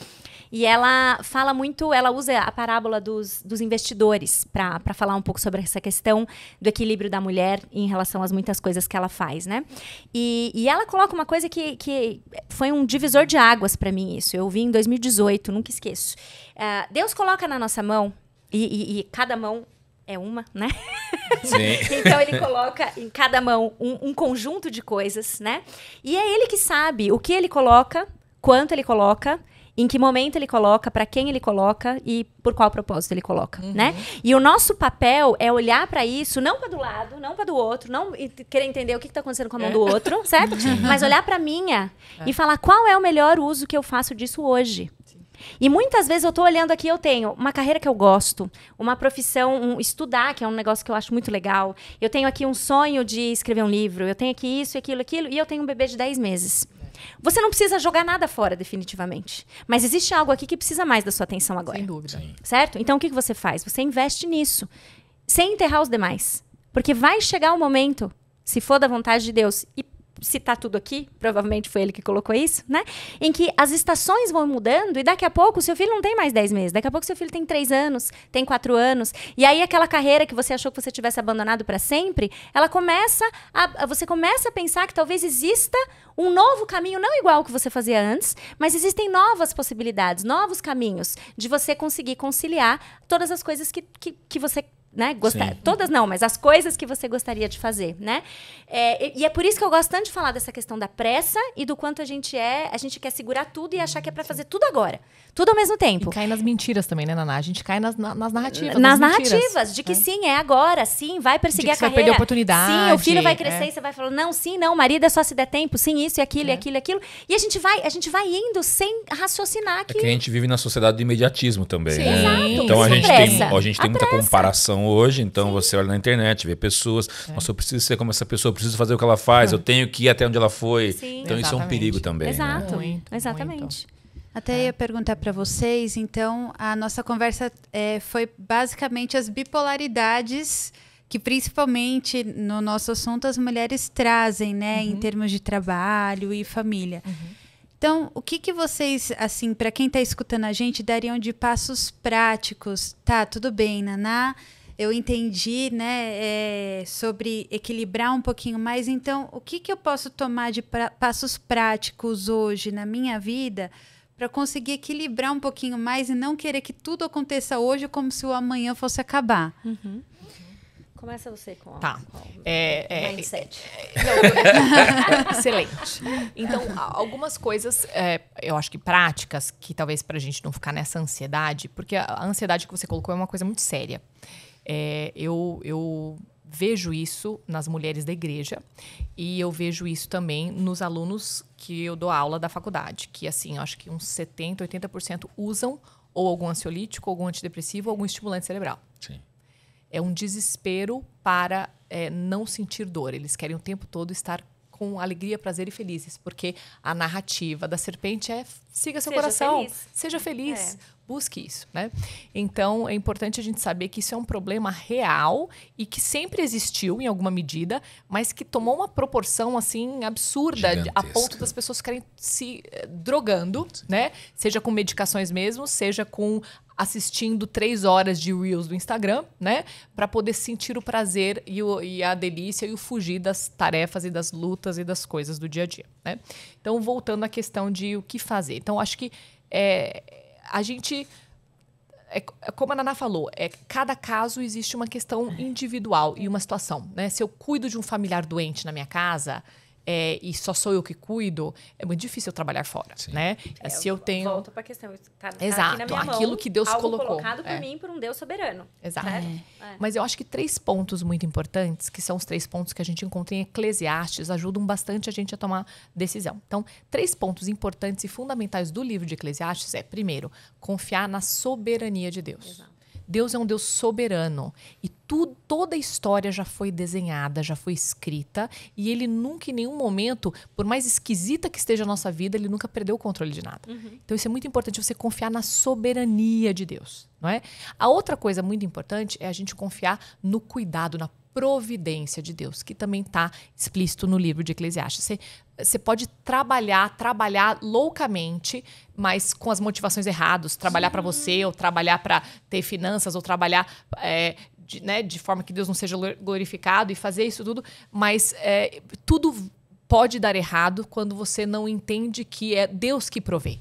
Speaker 2: e ela fala muito, ela usa a parábola dos, dos investidores para falar um pouco sobre essa questão do equilíbrio da mulher em relação às muitas coisas que ela faz, né? E, e ela coloca uma coisa que, que foi um divisor de águas para mim, isso. Eu vi em 2018, nunca esqueço. Uh, Deus coloca na nossa mão, e, e, e cada mão é uma, né? então ele coloca em cada mão um, um, conjunto de coisas, né? E é ele que sabe o que ele coloca, quanto ele coloca em que momento ele coloca, para quem ele coloca e por qual propósito ele coloca, uhum. né? E o nosso papel é olhar para isso, não para do lado, não para do outro, não querer entender o que está acontecendo com a mão é. do outro, certo? Mas olhar para minha é. e falar qual é o melhor uso que eu faço disso hoje. E muitas vezes eu estou olhando aqui, eu tenho uma carreira que eu gosto, uma profissão, um, estudar, que é um negócio que eu acho muito legal. Eu tenho aqui um sonho de escrever um livro, eu tenho aqui isso, aquilo, aquilo, e eu tenho um bebê de 10 meses. Você não precisa jogar nada fora, definitivamente. Mas existe algo aqui que precisa mais da sua atenção agora. Sem dúvida. Sim. Certo? Então o que, você faz? Você investe nisso, sem enterrar os demais. Porque vai chegar o um momento, se for da vontade de Deus, e citar tudo aqui, provavelmente foi ele que colocou isso, né? Em que as estações vão mudando e daqui a pouco seu filho não tem mais 10 meses, daqui a pouco seu filho tem 3 anos, tem 4 anos, e aí aquela carreira que você achou que você tivesse abandonado para sempre, ela começa a você começa a pensar que talvez exista um novo caminho não igual ao que você fazia antes, mas existem novas possibilidades, novos caminhos de você conseguir conciliar todas as coisas que, que, que você né, gostar, todas não, mas as coisas que você gostaria de fazer, né? É, e, e é por isso que eu gosto tanto de falar dessa questão da pressa e do quanto a gente é, a gente quer segurar tudo e achar que é para fazer tudo agora,
Speaker 1: tudo ao mesmo tempo. E cai nas mentiras também, né, Naná? A gente cai nas, nas narrativas. Nas, nas narrativas,
Speaker 2: mentiras, de que né? sim, é agora, sim, vai perseguir a carreira. Você vai perder a oportunidade. Sim, o filho vai é. crescer é. e você vai falar, não, sim, não, marido é só se der tempo, sim, isso e aquilo, é. e aquilo, e aquilo. E a gente vai, a gente vai indo sem raciocinar é que. É que
Speaker 3: a gente vive na sociedade do imediatismo também. Sim, né? Sim. Então a gente, tem, a gente tem, a muita pressa. comparação hoje, então Sim. você olha na internet, vê pessoas, é. nossa, eu preciso ser como essa pessoa, eu preciso fazer o que ela faz, eu hum. tenho que ir até onde ela foi. Sim. Então Exatamente. isso é um perigo também. Né? Exato,
Speaker 4: né? muito, exatamente. Muito. Até é. ia perguntar para vocês, então, a nossa conversa é, foi basicamente as bipolaridades que principalmente no nosso assunto as mulheres trazem, né, uhum. em termos de trabalho e família. Uhum. Então, o que, que vocês, assim, para quem está escutando a gente, dariam de passos práticos? Tá, tudo bem, Naná eu entendi, né, é, sobre equilibrar um pouquinho mais. Então, o que, que eu posso tomar de pra passos práticos hoje na minha vida para conseguir equilibrar um pouquinho mais e não querer que tudo aconteça hoje como se o amanhã fosse acabar? Uhum.
Speaker 2: Começa você com a, tá.
Speaker 4: com é, é, mindset. É, é excelente. Então,
Speaker 1: algumas coisas, é, eu acho que práticas, que talvez para a gente não ficar nessa ansiedade, porque a ansiedade que você colocou é uma coisa muito séria. É, eu, eu vejo isso nas mulheres da igreja e eu vejo isso também nos alunos que eu dou aula da faculdade, que assim, acho que uns 70, 80% usam ou algum ansiolítico, algum antidepressivo, algum estimulante cerebral. Sim. É um desespero para é, não sentir dor. Eles querem o tempo todo estar com alegria, prazer e felizes, porque a narrativa da serpente é siga seu seja coração, feliz. seja feliz. É busque isso, né? Então é importante a gente saber que isso é um problema real e que sempre existiu em alguma medida, mas que tomou uma proporção assim absurda Gigantesca. a ponto das pessoas ficarem se eh, drogando, Sim. né? Seja com medicações mesmo, seja com assistindo três horas de reels do Instagram, né, para poder sentir o prazer e, o, e, a delícia e o fugir das tarefas e das lutas e das coisas do dia a dia, né? Então voltando à questão de o que fazer, então acho que é, a gente é, é, como a Naná falou, é, cada caso existe uma questão individual e uma situação. Né? Se eu cuido de um familiar doente na minha casa, é, e só sou eu que cuido, é muito difícil eu trabalhar fora, Sim. né? É, Se eu tenho... Volto
Speaker 2: para a questão, tá, tá Exato, aquilo mão, que Deus algo colocou. colocado por é. mim por um Deus soberano.
Speaker 1: Exato. É. É. Mas eu acho que três pontos muito importantes, que são os três pontos que a gente encontra em Eclesiastes, ajudam bastante a gente a tomar decisão. Então, três pontos importantes e fundamentais do livro de Eclesiastes é, primeiro, confiar na soberania de Deus. Exato. Deus é um Deus soberano e tu, toda a história já foi desenhada, já foi escrita e ele nunca, em nenhum momento, por mais esquisita que esteja a nossa vida, ele nunca perdeu o controle de nada. Uhum. Então isso é muito importante você confiar na soberania de Deus, não é? A outra coisa muito importante é a gente confiar no cuidado, na providência de Deus, que também está explícito no livro de Eclesiastes. Você, você pode trabalhar, trabalhar loucamente, mas com as motivações erradas, trabalhar para você, ou trabalhar para ter finanças, ou trabalhar é, de, né, de, forma que Deus não seja glorificado e fazer isso tudo, mas é, tudo pode dar errado quando você não entende que é Deus que provê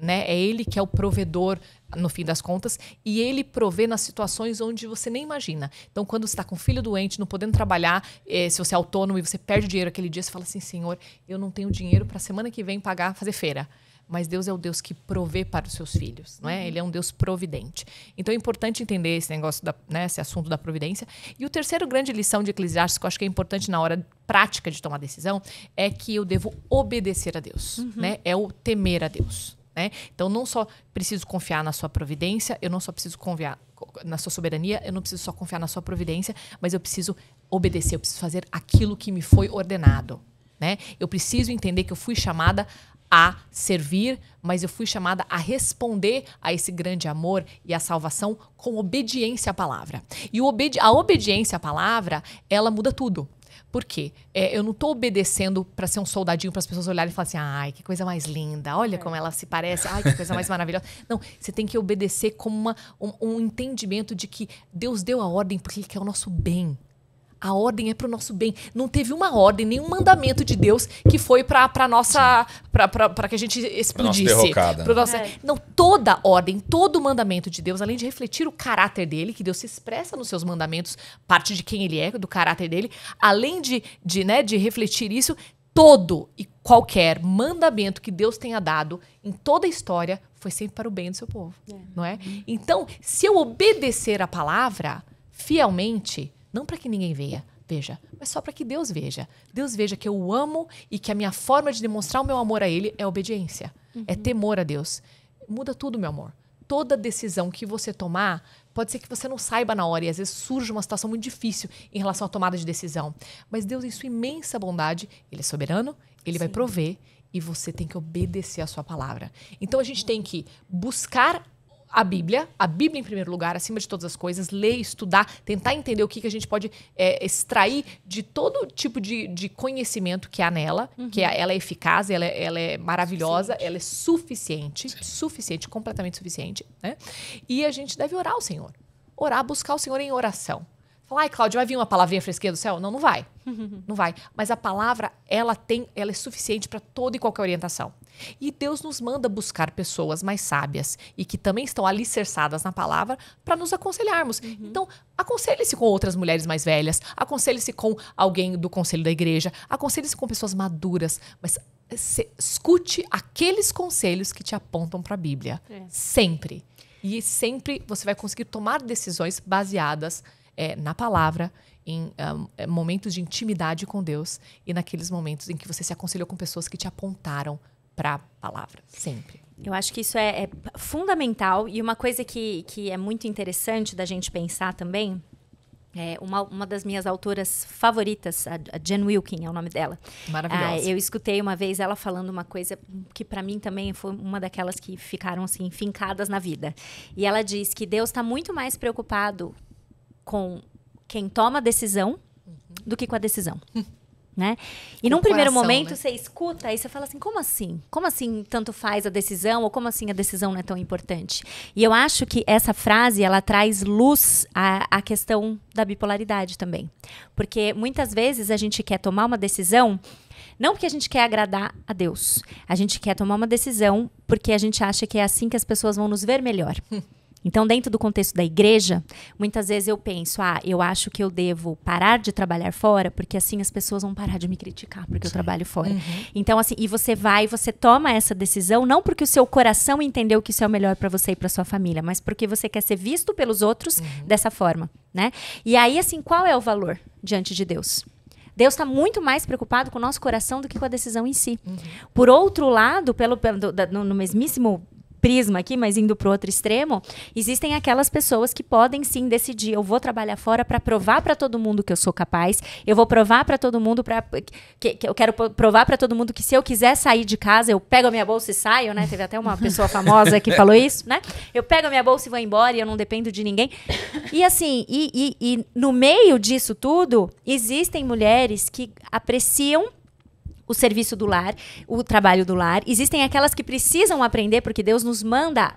Speaker 1: né? É ele que é o provedor no fim das contas, e ele provê nas situações onde você nem imagina. Então, quando você está com um filho doente, não podendo trabalhar, eh, se você é autônomo e você perde dinheiro aquele dia, você fala assim, senhor, eu não tenho dinheiro para semana que vem pagar, fazer feira mas Deus é o Deus que provê para os seus filhos, não é? Uhum. Ele é um Deus providente. Então é importante entender esse negócio, da, né, esse assunto da providência. E o terceiro grande lição de Eclesiastes, que eu acho que é importante na hora prática de tomar decisão, é que eu devo obedecer a Deus, uhum. né? É o temer a Deus. Né? Então, não só preciso confiar na sua providência, eu não só preciso confiar na sua soberania, eu não preciso só confiar na sua providência, mas eu preciso obedecer, eu preciso fazer aquilo que me foi ordenado. Né? Eu preciso entender que eu fui chamada a servir, mas eu fui chamada a responder a esse grande amor e a salvação com obediência à palavra. E obedi a obediência à palavra, ela muda tudo. Por quê? É, eu não estou obedecendo para ser um soldadinho para as pessoas olharem e falarem assim: ai, que coisa mais linda, olha é. como ela se parece, ai, que coisa mais maravilhosa. Não, você tem que obedecer como uma, um, um entendimento de que Deus deu a ordem porque Ele quer o nosso bem. A ordem é para o nosso bem. Não teve uma ordem, nenhum mandamento de Deus que foi para nossa, para que a gente explodisse. Né? nossa... é. Não, toda ordem, todo mandamento de Deus, além de refletir o caráter dele, que Deus se expressa nos seus mandamentos, parte de quem ele é, do caráter dele, além de, de, né, de refletir isso, todo e qualquer mandamento que Deus tenha dado em toda a história foi sempre para o bem do seu povo, é. não é? Então, se eu obedecer a palavra fielmente não para que ninguém veja, veja, mas só para que Deus veja. Deus veja que eu o amo e que a minha forma de demonstrar o meu amor a Ele é obediência, é uhum. é temor a Deus. Muda tudo, meu amor. Toda decisão que você tomar, pode ser que você não saiba na hora e às vezes surge uma situação muito difícil em relação à tomada de decisão. Mas Deus, em sua imensa bondade, Ele é soberano, Ele Sim. vai prover e você tem que obedecer à sua palavra. Então a gente uhum. tem que buscar a Bíblia, a Bíblia em primeiro lugar, acima de todas as coisas, ler, estudar, tentar entender o que, que a gente pode é, extrair de todo tipo de, de conhecimento que há nela, uhum. que é, ela é eficaz, ela, é, ela é maravilhosa, suficiente. ela é suficiente, Sim. suficiente, completamente suficiente, né? E a gente deve orar ao Senhor, orar, buscar o Senhor em oração. Falar, ai, Cláudia, vai vir uma palavrinha fresquinha do céu? Não, não vai. Uhum. Não vai. Mas a palavra, ela tem, ela é suficiente para toda e qualquer orientação. E Deus nos manda buscar pessoas mais sábias e que também estão alicerçadas na palavra para nos aconselharmos. Uhum. Então, aconselhe-se com outras mulheres mais velhas, aconselhe-se com alguém do conselho da igreja, aconselhe-se com pessoas maduras, mas se, escute aqueles conselhos que te apontam para a Bíblia. É. Sempre. E sempre você vai conseguir tomar decisões baseadas é, na palavra, em um, é, momentos de intimidade com Deus e naqueles momentos em que você se aconselhou com pessoas que te apontaram para a palavra, sempre.
Speaker 2: Eu acho que isso é, é, fundamental e uma coisa que, que é muito interessante da gente pensar também. É uma, uma das minhas autoras favoritas, a, a Jen Wilkin é o nome dela.
Speaker 4: Maravilhosa. Ah, eu
Speaker 2: escutei uma vez ela falando uma coisa que para mim também foi uma daquelas que ficaram assim fincadas na vida. E ela diz que Deus está muito mais preocupado com quem toma a decisão uhum. do que com a decisão. né? E num coração, primeiro momento né? você escuta e você fala assim, como assim? Como assim tanto faz a decisão ou como assim a decisão não é tão importante? E eu acho que essa frase ela traz luz à, à questão da bipolaridade também, porque muitas vezes a gente quer tomar uma decisão não porque a gente quer agradar a Deus, a gente quer tomar uma decisão porque a gente acha que é assim que as pessoas vão nos ver melhor. Então, dentro do contexto da igreja, muitas vezes eu penso, ah, eu acho que eu devo parar de trabalhar fora, porque assim as pessoas vão parar de me criticar porque Sim. eu trabalho fora. Uhum. Então, assim, e você vai, você toma essa decisão não porque o seu coração entendeu que isso é o melhor para você e para sua família, mas porque você quer ser visto pelos outros uhum. dessa forma, né? E aí, assim, qual é o valor diante de Deus? Deus está muito mais preocupado com o nosso coração do que com a decisão em si. Uhum. Por outro lado, pelo, pelo da, no, no mesmíssimo prisma aqui, mas indo para o outro extremo, existem aquelas pessoas que podem sim decidir, eu vou trabalhar fora para provar para todo mundo que eu sou capaz, eu vou provar para todo mundo para que, que, eu quero provar para todo mundo que se eu quiser sair de casa, eu pego a minha bolsa e saio, né? Teve até uma pessoa famosa que falou isso, né? Eu pego a minha bolsa e vou embora e eu não dependo de ninguém. E assim, e, e, e no meio disso tudo, existem mulheres que apreciam o serviço do lar, o trabalho do lar. Existem aquelas que precisam aprender, porque Deus nos manda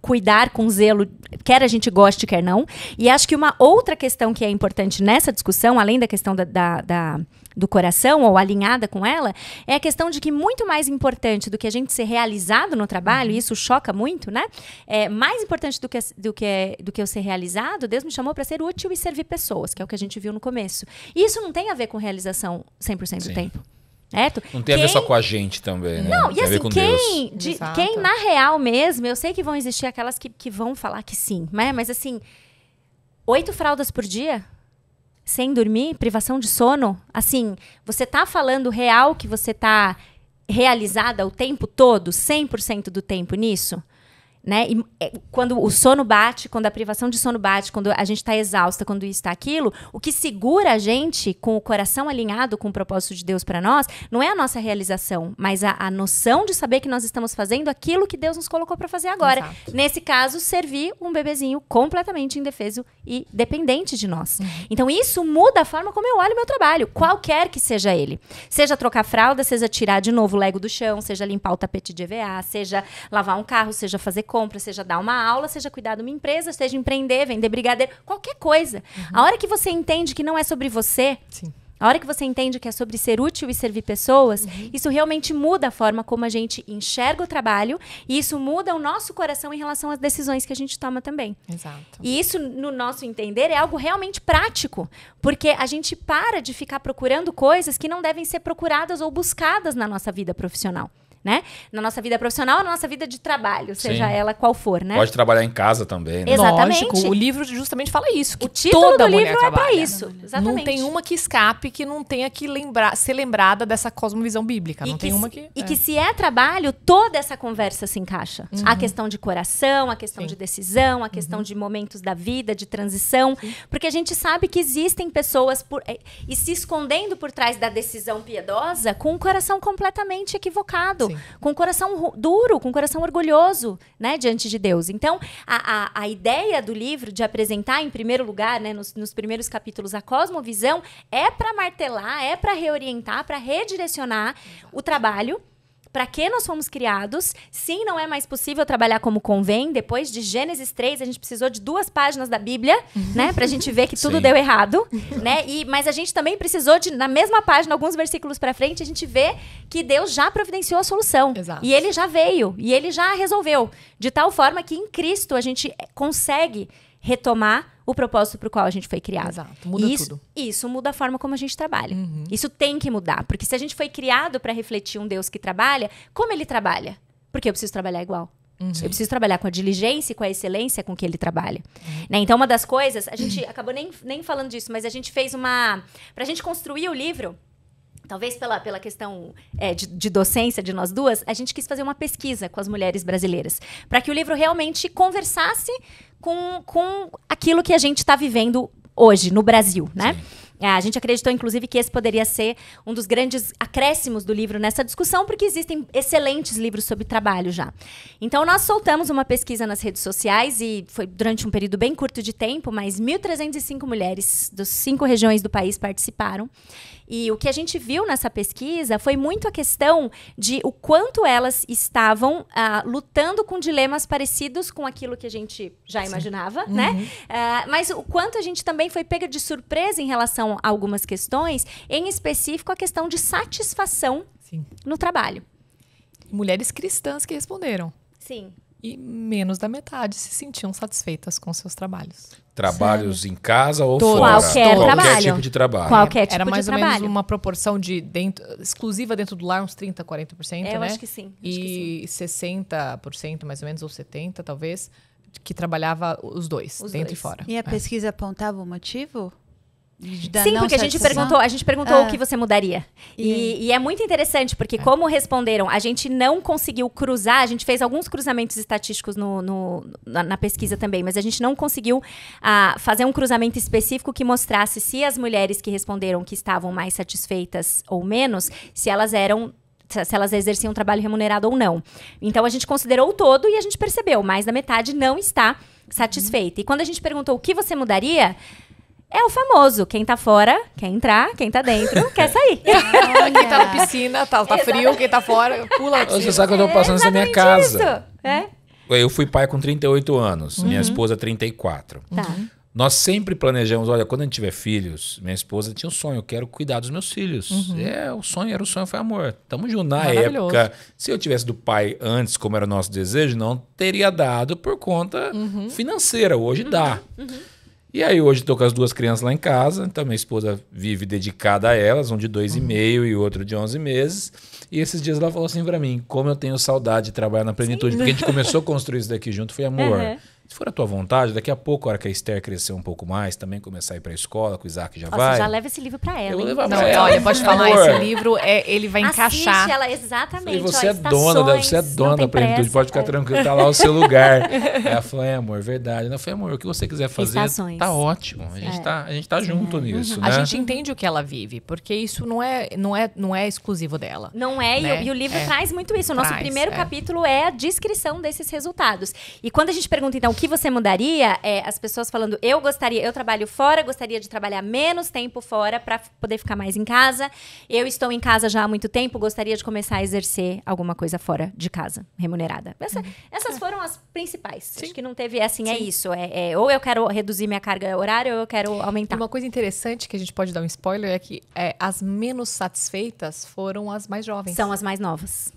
Speaker 2: cuidar com zelo, quer a gente goste, quer não. E acho que uma outra questão que é importante nessa discussão, além da questão da, da, da do coração ou alinhada com ela, é a questão de que muito mais importante do que a gente ser realizado no trabalho, e isso choca muito, né? É mais importante do que, do que, do que eu ser realizado, Deus me chamou para ser útil e servir pessoas, que é o que a gente viu no começo. E isso não tem a ver com realização 100% Sim. do tempo. Certo?
Speaker 3: Não tem quem... a ver só com a gente também, né? Não, tem e assim, quem,
Speaker 2: de, quem na real mesmo, eu sei que vão existir aquelas que, que vão falar que sim, né? Mas assim, oito fraldas por dia, sem dormir, privação de sono, assim, você tá falando real que você tá realizada o tempo todo, 100% do tempo nisso? né? E, é, quando o sono bate, quando a privação de sono bate, quando a gente está exausta, quando isso está aquilo, o que segura a gente com o coração alinhado com o propósito de Deus para nós não é a nossa realização, mas a, a, noção de saber que nós estamos fazendo aquilo que Deus nos colocou para fazer agora. Exato. Nesse caso, servir um bebezinho completamente indefeso e dependente de nós. Uhum. Então isso muda a forma como eu olho meu trabalho, qualquer que seja ele. Seja trocar fralda, seja tirar de novo o lego do chão, seja limpar o tapete de EVA, seja lavar um carro, seja fazer compra, seja dar uma aula, seja cuidar de uma empresa, seja empreender, vender brigadeiro, qualquer coisa. Uhum. A hora que você entende que não é sobre você. Sim. A hora que você entende que é sobre ser útil e servir pessoas, uhum. isso realmente muda a forma como a gente enxerga o trabalho e isso muda o nosso coração em relação às decisões que a gente toma também. Exato. E isso, no nosso entender, é algo realmente prático, porque a gente para de ficar procurando coisas que não devem ser procuradas ou buscadas na nossa vida profissional né? Na nossa vida profissional, na nossa vida de trabalho, seja Sim. ela qual for, né? Pode
Speaker 3: trabalhar em casa também, né? Exatamente.
Speaker 1: Lógico, o livro justamente fala isso, que o
Speaker 2: título toda do mulher livro é trabalha. é para isso,
Speaker 1: exatamente. Não tem uma que escape que não tenha que lembrar, ser lembrada dessa cosmovisão bíblica, e não tem uma que E é. que se é trabalho,
Speaker 2: toda essa conversa se encaixa. Uhum. A questão de coração, a questão Sim. de decisão, a questão uhum. de momentos da vida, de transição, Sim. porque a gente sabe que existem pessoas por, eh, e se escondendo por trás da decisão piedosa com o um coração completamente equivocado. Sim com o coração duro, com o coração orgulhoso, né, diante de Deus. Então, a, a, a ideia do livro de apresentar, em primeiro lugar, né, nos, nos primeiros capítulos, a cosmovisão é para martelar, é para reorientar, para redirecionar o trabalho para que nós fomos criados. Sim, não é mais possível trabalhar como convém. Depois de Gênesis 3, a gente precisou de duas páginas da Bíblia, né? Pra gente ver que tudo Sim. deu errado, né? E, mas a gente também precisou de, na mesma página, alguns versículos para frente, a gente vê que Deus já providenciou a solução. Exato. E ele já veio, e ele já resolveu. De tal forma que em Cristo a gente consegue retomar o propósito para o qual a gente foi criado. Exato, muda isso, tudo. Isso muda a forma como a gente trabalha. Uhum. Isso tem que mudar, porque se a gente foi criado para refletir um Deus que trabalha, como ele trabalha? Porque eu preciso trabalhar igual. Uhum. Eu preciso trabalhar com a diligência e com a excelência com que ele trabalha. Uhum. Né? Então, uma das coisas, a gente acabou nem, nem falando disso, mas a gente fez uma. Para a gente construir o livro, talvez pela, pela questão é, de, de, docência de nós duas, a gente quis fazer uma pesquisa com as mulheres brasileiras, para que o livro realmente conversasse com, com aquilo que a gente está vivendo hoje no Brasil, né? Sim. É, a gente acreditou, inclusive, que esse poderia ser um dos grandes acréscimos do livro nessa discussão, porque existem excelentes livros sobre trabalho já. Então, nós soltamos uma pesquisa nas redes sociais e foi durante um período bem curto de tempo, mas 1.305 mulheres das cinco regiões do país participaram. E o que a gente viu nessa pesquisa foi muito a questão de o quanto elas estavam ah, lutando com dilemas parecidos com aquilo que a gente já Sim. imaginava, né? uhum. né? mas o quanto a gente também foi pega de surpresa em relação a algumas questões, em específico a questão de satisfação Sim. no trabalho. Mulheres
Speaker 1: cristãs que responderam. Sim e menos da metade se sentiam satisfeitas com seus trabalhos.
Speaker 3: Trabalhos Sério? em casa ou Todos. fora? Qualquer, Todos. Trabalho. tipo de trabalho. Qualquer tipo Era
Speaker 2: mais ou trabalho. menos
Speaker 1: uma proporção de dentro, exclusiva dentro do lar, uns 30%, 40%, é, né? Eu acho que sim. Acho e que sim. 60%, mais ou menos, ou 70% talvez, que trabalhava os dois, os dentro dois. e fora. E a é.
Speaker 4: pesquisa apontava o motivo? Sim, porque a gente perguntou, a
Speaker 1: gente perguntou ah. o que você
Speaker 2: mudaria. E, e, é muito interessante, porque como responderam, a gente não conseguiu cruzar, a gente fez alguns cruzamentos estatísticos no, no na, na, pesquisa também, mas a gente não conseguiu ah, fazer um cruzamento específico que mostrasse se as mulheres que responderam que estavam mais satisfeitas ou menos, se elas eram se elas exerciam um trabalho remunerado ou não. Então a gente considerou o todo e a gente percebeu, mais da metade não está uhum. satisfeita. E quando a gente perguntou o que você mudaria, é o famoso, quem tá fora quer entrar, quem tá dentro quer sair. quem tá na piscina, tá, tá frio, quem tá fora pula. Você sabe que eu tô passando é essa minha casa. Isso. É.
Speaker 3: Eu fui pai com 38 anos, uhum. minha esposa 34. Tá. Nós sempre planejamos, olha, quando a gente tiver filhos, minha esposa tinha um sonho, eu quero cuidar dos meus filhos. Uhum. É, o sonho era o sonho, foi amor. Tamo junto. Na época, se eu tivesse do pai antes, como era o nosso desejo, não teria dado por conta uhum. financeira. Hoje uhum. dá. Uhum. E aí hoje estou com as duas crianças lá em casa, então minha esposa vive dedicada a elas, um de dois uhum. e meio e outro de 11 meses. E esses dias ela falou assim para mim, como eu tenho saudade de trabalhar na plenitude, Sim. porque a gente começou a construir isso daqui junto, foi amor. Uhum. Se for a tua vontade, daqui a pouco, a hora que a Esther crescer um pouco mais, também começar a ir pra escola, com o Isaac já Nossa, vai. já
Speaker 1: leva esse livro pra ela. Eu vou levar não, pra ela. Olha, pode falar, esse livro, é, ele vai Assiste encaixar. ela, exatamente. E você, ó, é dona da, você é dona da plenitude, pode ficar é. tranquilo, tá lá o seu lugar. ela
Speaker 3: falou, é amor, verdade. Ela falou, amor, o que você quiser fazer, estações. tá ótimo. A gente, é. tá, a gente tá junto é. Uhum. nisso, né? A gente
Speaker 1: entende o que ela vive, porque isso não é, não é, não é exclusivo dela. Não é, né? e, o, e, o livro é. traz muito isso. O nosso traz, primeiro é.
Speaker 2: capítulo é a descrição desses resultados. E quando a gente pergunta, então, que você mudaria é as pessoas falando: eu gostaria, eu trabalho fora, gostaria de trabalhar menos tempo fora para poder ficar mais em casa. Eu estou em casa já há muito tempo, gostaria de começar a exercer alguma coisa fora de casa, remunerada. Essa, uhum. Essas é. foram as principais. Sim. Acho que não teve assim, é Sim. é isso. É, é, ou eu quero reduzir minha carga horária ou eu quero aumentar. Uma coisa interessante que a gente pode dar um spoiler é que
Speaker 1: é, as menos satisfeitas foram as mais jovens. São as mais novas.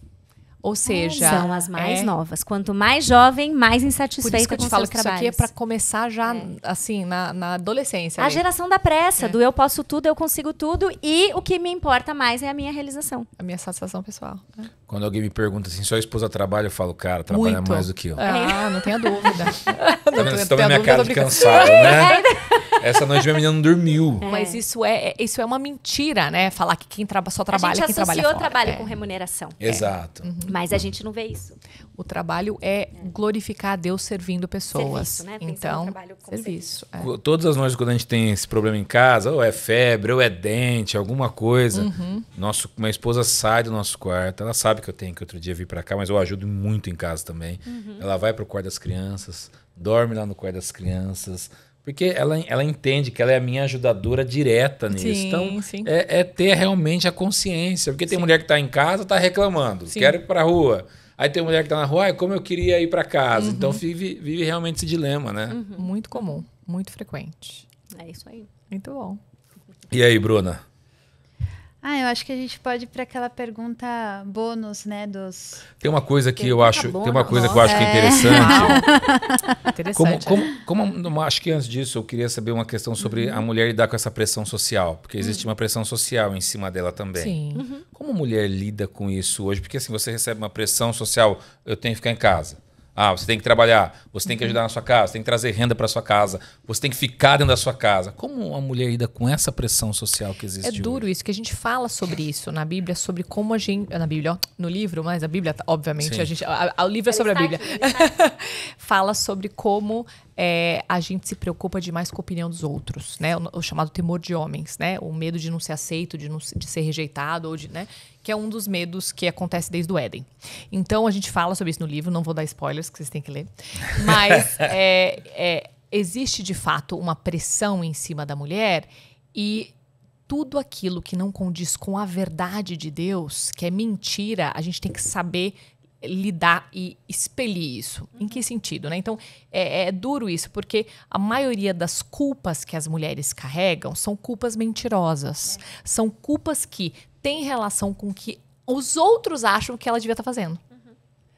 Speaker 1: Ou seja, são as é mais é... novas.
Speaker 2: Quanto mais jovem,
Speaker 1: mais insatisfeita Por isso que eu te falo que isso aqui é para começar já é. assim na, na adolescência. A geração da pressa, é. do
Speaker 2: eu posso tudo, eu consigo tudo
Speaker 1: e o que me importa mais é a minha realização. A minha satisfação pessoal.
Speaker 3: É. Quando alguém me pergunta assim, sua esposa trabalha, eu falo, cara, trabalha Muito. mais do que eu. É. Ah,
Speaker 1: não tenha dúvida. tá vendo? me estão minha cara de cansado,
Speaker 3: né? Essa noite minha menina não dormiu. É.
Speaker 1: Mas isso é, é, isso é uma mentira, né? Falar que quem traba, só trabalha, quem trabalha A gente trabalho é. com remuneração.
Speaker 3: É. Exato.
Speaker 1: Uhum. Mas a gente não vê isso. O trabalho é glorificar a Deus servindo pessoas. Serviço, né? Então, serviço. serviço. É.
Speaker 3: Todas as noites quando a gente tem esse problema em casa, ou é febre, ou é dente, alguma coisa, uhum. nosso, minha esposa sai do nosso quarto, ela sabe sabe que eu tenho que outro dia vir para cá, mas eu ajudo muito em casa também. Uhum. Ela vai pro quarto das crianças, dorme lá no quarto das crianças. Porque ela, ela entende que ela é a minha ajudadora direta nisso. Sim, então, sim. É, é, ter realmente a consciência. Porque tem sim. mulher que está em casa, está reclamando. Sim. Quero ir para rua. Aí tem mulher que está na rua, ah, como eu queria ir para casa. Então, uhum. Então, vive, vive realmente esse dilema, né? Uhum.
Speaker 1: Muito
Speaker 4: comum, muito frequente. É isso aí. Muito bom.
Speaker 3: E aí, Bruna?
Speaker 4: Ah, eu acho que a gente pode ir para aquela pergunta bônus, né, dos
Speaker 3: Tem uma coisa que eu acho, bônus. tem uma coisa que eu acho que é, é. interessante. interessante. Como, né? como, como, acho que antes disso eu queria saber uma questão sobre uhum. a mulher lidar com essa pressão social, porque uhum. existe uhum. uma pressão social em cima dela também. Sim. Uhum. Como a mulher lida com isso hoje? Porque assim, você recebe uma pressão social, eu tenho que ficar em casa. Ah, você tem que trabalhar, você tem que ajudar na sua casa, você tem que trazer renda para sua casa, você tem que ficar dentro da sua casa. Como uma mulher lida com essa pressão social que existe? É duro
Speaker 1: hoje? isso, que a gente fala sobre isso na Bíblia, sobre como a gente. Na Bíblia, ó, no livro, mas a Bíblia, obviamente, Sim. a gente. A, a, o livro é sobre a Bíblia. fala sobre como é, a gente se preocupa demais com a opinião dos outros, né? O, o, chamado temor de homens, né? O medo de não ser aceito, de, não, de ser rejeitado, ou de, né? Que é um dos medos que acontece desde o Éden. Então a gente fala sobre isso no livro, não vou dar spoilers, que vocês têm que ler. Mas é, é, existe de fato uma pressão em cima da mulher e tudo aquilo que não condiz com a verdade de Deus, que é mentira, a gente tem que saber lidar e expelir isso. Uhum. Em que sentido? Né? Então, é, é, duro isso, porque a maioria das culpas que as mulheres carregam são culpas mentirosas. É. São culpas que têm relação com o que os outros acham que ela devia estar tá fazendo.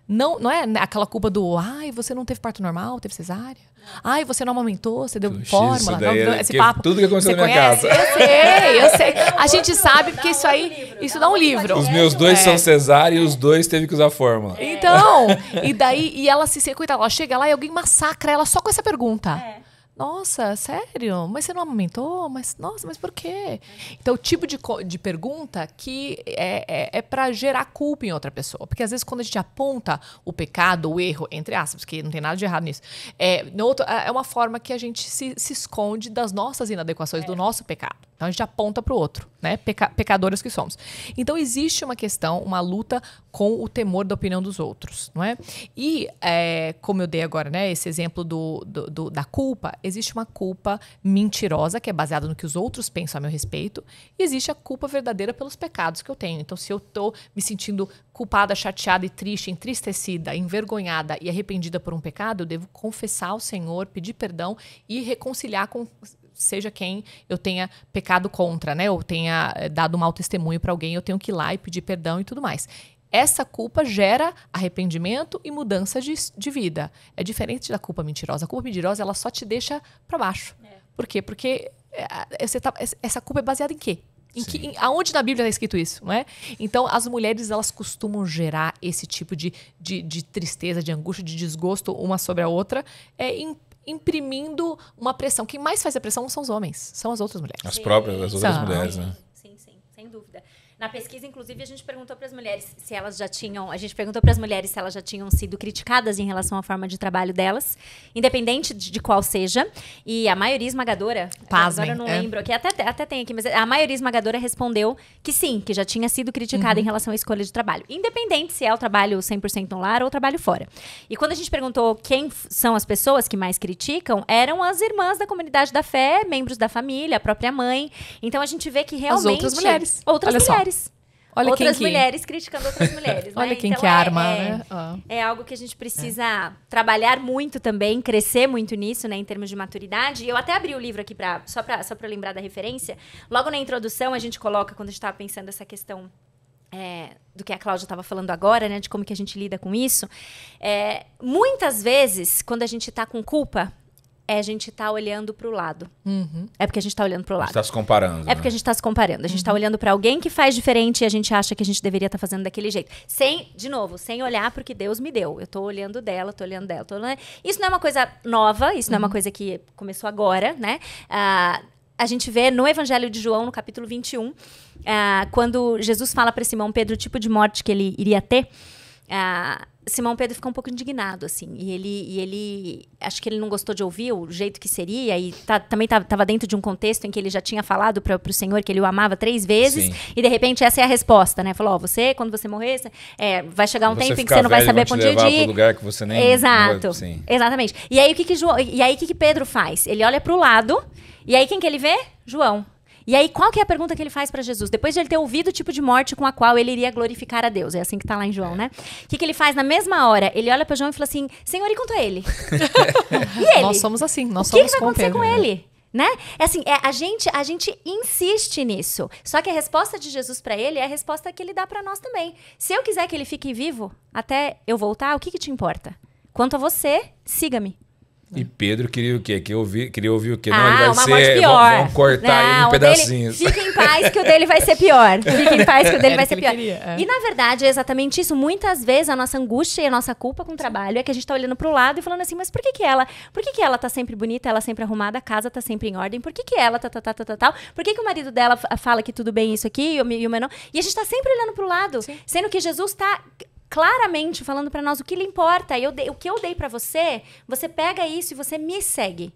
Speaker 1: Não, não é aquela culpa do ai, você não teve parto normal, teve cesárea. Ai, você não amamentou, você deu Puxa, fórmula. Não, não, é esse papo. Tudo que aconteceu na minha casa. Eu sei, eu sei. A gente sabe porque isso aí, isso dá um livro. Os meus dois é. são
Speaker 3: cesárea e os dois teve que usar fórmula. Então, e
Speaker 1: daí, e ela se coitada, ela chega lá e alguém massacra ela só com essa pergunta. É. Nossa, sério? Mas você não amamentou? Mas, nossa, mas por quê? Então, o tipo de, de pergunta que é, é, é para gerar culpa em outra pessoa. Porque às vezes, quando a gente aponta o pecado, o erro, entre aspas, que não tem nada de errado nisso, é, no outro, é, é uma forma que a gente se, se esconde das nossas inadequações, é. do nosso pecado. Então a gente aponta para o outro, né? Peca pecadores que somos. Então existe uma questão, uma luta com o temor da opinião dos outros, não é? E é, como eu dei agora, né? Esse exemplo do, do, do, da culpa, existe uma culpa mentirosa que é baseada no que os outros pensam a meu respeito, e existe a culpa verdadeira pelos pecados que eu tenho. Então se eu estou me sentindo culpada, chateada e triste, entristecida, envergonhada e arrependida por um pecado, eu devo confessar ao Senhor, pedir perdão e reconciliar com seja quem eu tenha pecado contra, né? Ou tenha eh, dado mau testemunho para alguém, eu tenho que ir lá e pedir perdão e tudo mais. Essa culpa gera arrependimento e mudança de, de vida. É diferente da culpa mentirosa. A culpa mentirosa, ela só te deixa para baixo. É. Por quê? Porque eh, tá, essa culpa é baseada em quê? Em que, em, aonde na Bíblia está escrito isso, não é? Então, as mulheres, elas costumam gerar esse tipo de, de, de tristeza, de angústia, de desgosto uma sobre a outra é, em imprimindo uma pressão. Quem mais faz a pressão são os homens, são as outras mulheres. As próprias, as outras são. mulheres, né? Sim, sim,
Speaker 2: sem dúvida. Na pesquisa, inclusive, a gente perguntou para as mulheres se elas já tinham. A gente perguntou para as mulheres se elas já tinham sido criticadas em relação à forma de trabalho delas, independente de, de qual seja. E a maioria esmagadora. Pasmem, agora eu não é. lembro aqui, até, até tem aqui, mas a maioria esmagadora respondeu que sim, que já tinha sido criticada uhum. em relação à escolha de trabalho. Independente se é o trabalho 100% no lar ou o trabalho fora. E quando a gente perguntou quem são as pessoas que mais criticam, eram as irmãs da comunidade da fé, membros da família, a própria mãe. Então a gente vê que realmente. As outras mulheres. Outras Olha mulheres. Só.
Speaker 1: Olha outras mulheres
Speaker 2: criticando outras
Speaker 1: mulheres. Né? Olha né? quem então, que é, arma, é, né?
Speaker 2: É algo que a gente precisa trabalhar muito também, crescer muito nisso, né, em termos de maturidade. E eu até abri o livro aqui pra, só para só lembrar da referência. Logo na introdução, a gente coloca, quando a gente estava pensando essa questão é, do que a Cláudia estava falando agora, né, de como que a gente lida com isso. É, muitas vezes, quando a gente está com culpa, é a gente tá olhando para o lado. Uhum. É porque a gente está olhando para o lado. A gente tá
Speaker 3: se comparando. É né? porque a gente
Speaker 2: está se comparando. A gente tá uhum. olhando para alguém que faz diferente e a gente acha que a gente deveria estar tá fazendo daquele jeito. Sem, de novo, sem olhar pro que Deus me deu. Eu estou olhando dela, estou olhando dela, tô olhando... Isso não é uma coisa nova, isso não é uma uhum. coisa que começou agora, né? Ah, a gente vê no Evangelho de João, no capítulo 21, ah, quando Jesus fala para Simão Pedro o tipo de morte que ele iria ter. Ah, Simão Pedro ficou um pouco indignado, assim. E ele, e ele. Acho que ele não gostou de ouvir o jeito que seria. E tá, também estava dentro de um contexto em que ele já tinha falado para o senhor que ele o amava três vezes. Sim. E de repente essa é a resposta, né? Falou: oh, você, quando você morrer, é, vai chegar um você tempo em que você não vai saber para onde ir. lugar que
Speaker 3: você nem. Exato. Não...
Speaker 2: Exatamente. E aí o que, que, João, e aí, que, que Pedro faz? Ele olha para o lado. E aí quem que ele vê? João. E aí, qual que é a pergunta que ele faz para Jesus? Depois de ele ter ouvido o tipo de morte com a qual ele iria glorificar a Deus. É assim que tá lá em João, né? O que, que ele faz na mesma hora? Ele olha para João e fala assim: Senhor, e quanto a ele?
Speaker 1: e ele? Nós somos assim, nós o que somos que vai acontecer com
Speaker 2: ele? né? É assim, é, a gente a gente insiste nisso. Só que a resposta de Jesus para ele é a resposta que ele dá para nós também. Se eu quiser que ele fique vivo até eu voltar, o que, que te importa? Quanto a você, siga-me.
Speaker 3: E Pedro queria o quê? Queria ouvir, queria ouvir o quê? Não, ah, ele vai uma ser. Morte pior. Vamos, cortar não, ele em pedacinhos. Dele,
Speaker 2: fica em paz que o dele vai ser pior. Fica em paz que o dele Era vai ser pior. Queria, é. E na verdade é exatamente isso. Muitas vezes a nossa angústia e a nossa culpa com o trabalho é que a gente tá olhando pro lado e falando assim, mas por que que ela? Por que que ela tá sempre bonita, ela sempre arrumada, a casa tá sempre em ordem? Por que que ela tá, tá, tá, tá, tá, tal? Por que que o marido dela fala que tudo bem isso aqui e o meu não? E a gente tá sempre olhando pro lado, Sim. sendo que Jesus tá claramente falando para nós o que lhe importa. Eu dei, o que eu dei para você, você pega isso e você me segue.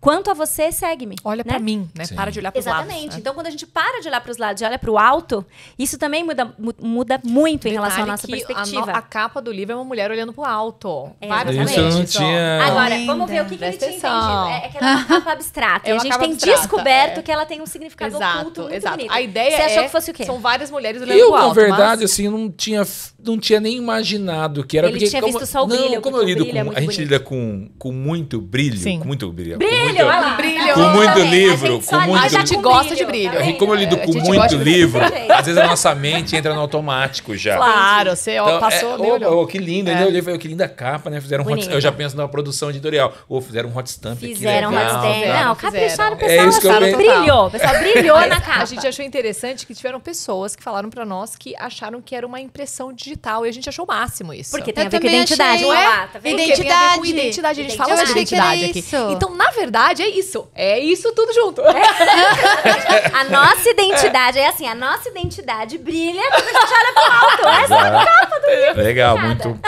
Speaker 2: Quanto a você, segue-me. Olha né? para mim, né? Sim. Para de olhar para os lados. Exatamente. Né? Então, quando a gente para de olhar para os lados e olha para o alto, isso também muda, muda muito em relação à nossa perspectiva. A, no, a, capa do livro é
Speaker 1: uma mulher olhando para o alto. É, exatamente. Isso eu não tinha... Agora, vamos ver o que, que ele tinha entendido. É, é que ela é uma capa abstrata. É uma a gente tem abstrata, descoberto é. que ela tem um significado exato, oculto muito exato. bonito. A ideia Você achou é que fosse o quê? São várias mulheres olhando para o alto. Eu, na verdade,
Speaker 3: mas... assim, não tinha não tinha nem imaginado que era Ele porque tinha como, visto só o não, brilho, como eu lido é com, é a gente lida com, com muito brilho, Sim. com muito brilho, brilho, com muito, brilho, com muito livro, com muito a gente gosta de brilho. Também, como eu lido com muito livro, às vezes a nossa mente entra no automático já. Claro,
Speaker 1: você então, passou, é,
Speaker 3: olhou. Oh, oh, que lindo, é. eu olhei, que linda capa, né? Fizeram hot, eu já penso na produção editorial, ou fizeram um hot stamp, Fizeram hot stamp. Tá? Não,
Speaker 1: capricharam, o é pessoal brilhou, o pessoal brilhou na capa. A gente achou interessante que tiveram pessoas que falaram para nós que acharam que era uma impressão de digital. E a gente achou o máximo isso. Porque tem eu a ver com identidade, achei... não é? tá vendo? Identidade. Tem a ver com identidade. A gente fala de identidade aqui. Então, na verdade, é isso. É isso tudo junto. É. a nossa identidade é assim, a
Speaker 2: nossa identidade brilha quando a gente olha pro alto. Essa é a
Speaker 3: capa do livro. Legal, muito,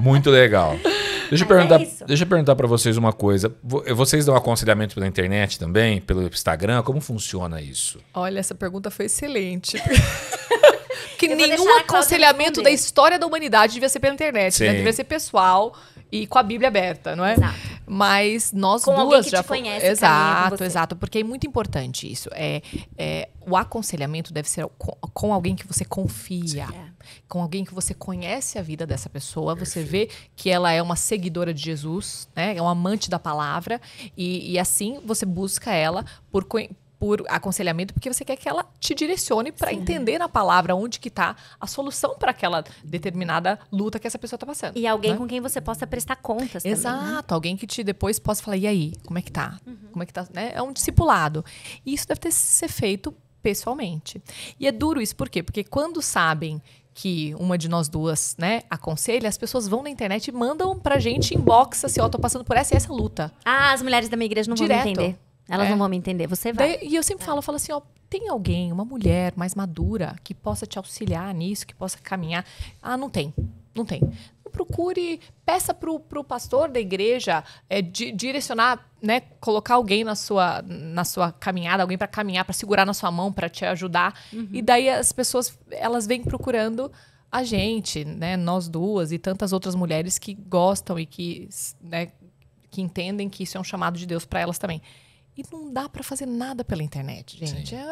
Speaker 3: muito legal. Deixa eu, perguntar, é deixa eu perguntar para vocês uma coisa. Eh, vocês dão aconselhamento pela internet também, pelo Instagram? Como funciona isso?
Speaker 1: Olha, essa pergunta foi excelente. que eu nenhum aconselhamento da história da humanidade devia ser pela internet, né? Sim. né? Devia ser pessoal e com a Bíblia aberta, não é? Exato. Mas nós com duas que já te conhece, Exato, exato, porque é muito importante isso. É, é o aconselhamento deve ser com, com alguém que você confia. É. Com alguém que você conhece a vida dessa pessoa, você vê que ela é uma seguidora de Jesus, né? É um amante da palavra e, e assim você busca ela por por aconselhamento, porque você quer que ela te direcione para entender na palavra onde que está a solução para aquela determinada luta que essa pessoa está passando. E alguém né? com quem você possa prestar contas. Exato, também, né? alguém que te depois possa falar, e aí, como é que tá? Uhum. Como é que tá? Né? É um discipulado. E isso deve ter ser feito pessoalmente. E é duro isso, por quê? Porque quando sabem que uma de nós duas, né, aconselha, as pessoas vão na internet e mandam pra gente inbox assim, ó, tô passando por essa e essa luta. Ah, as mulheres da minha igreja não Direto. vão entender. Elas é. não vão me entender, você vai. Daí, e eu sempre é. falo, eu falo assim, ó, tem alguém, uma mulher mais madura, que possa te auxiliar nisso, que possa caminhar? Ah, não tem, não tem. Procure, peça para o pastor da igreja é, di, direcionar, né, colocar alguém na sua, na sua caminhada, alguém para caminhar, para segurar na sua mão, para te ajudar. Uhum. E daí as pessoas, elas vêm procurando a gente, né, nós duas e tantas outras mulheres que gostam e que, né, que entendem que isso é um chamado de Deus para elas também. E não dá para fazer nada pela internet, gente. É, é,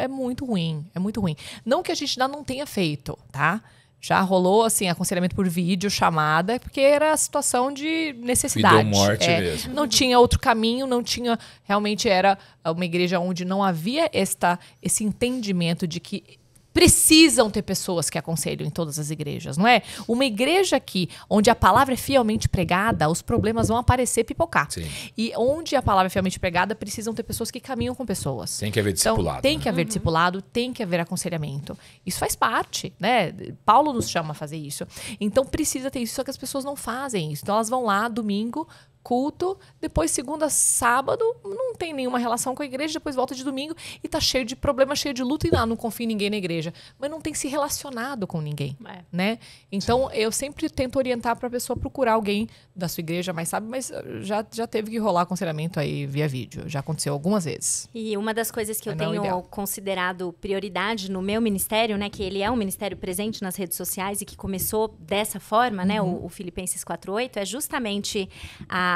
Speaker 1: é, é, muito ruim, é muito ruim. Não que a gente não tenha feito, tá? Já rolou, assim, aconselhamento por vídeo, chamada, porque era a situação de necessidade. E morte é, mesmo. Não tinha outro caminho, não tinha... Realmente era uma igreja onde não havia esta, esse entendimento de que precisam ter pessoas que aconselham em todas as igrejas, não é? Uma igreja aqui onde a palavra é fielmente pregada, os problemas vão aparecer pipocar. Sim. E onde a palavra é fielmente pregada, precisam ter pessoas que caminham com pessoas.
Speaker 3: Tem que haver então, discipulado. Então, tem né? que haver uhum. discipulado,
Speaker 1: tem que haver aconselhamento. Isso faz parte, né? Paulo nos chama a fazer isso. Então precisa ter isso, só que as pessoas não fazem isso. Então elas vão lá domingo culto, depois segunda, sábado, não tem nenhuma relação com a igreja, depois volta de domingo e tá cheio de problema, cheio de luta e não, não confia em ninguém na igreja, mas não tem se relacionado com ninguém, é. né? Então eu sempre tento orientar para a pessoa procurar alguém da sua igreja, mas sabe, mas uh, já já teve que rolar aconselhamento aí via vídeo, já aconteceu algumas vezes.
Speaker 2: E uma das coisas que eu não é tenho considerado prioridade no meu ministério, né, que ele é um ministério presente nas redes sociais e que começou dessa forma, né, uhum. né, o, o Filipenses 48, é justamente a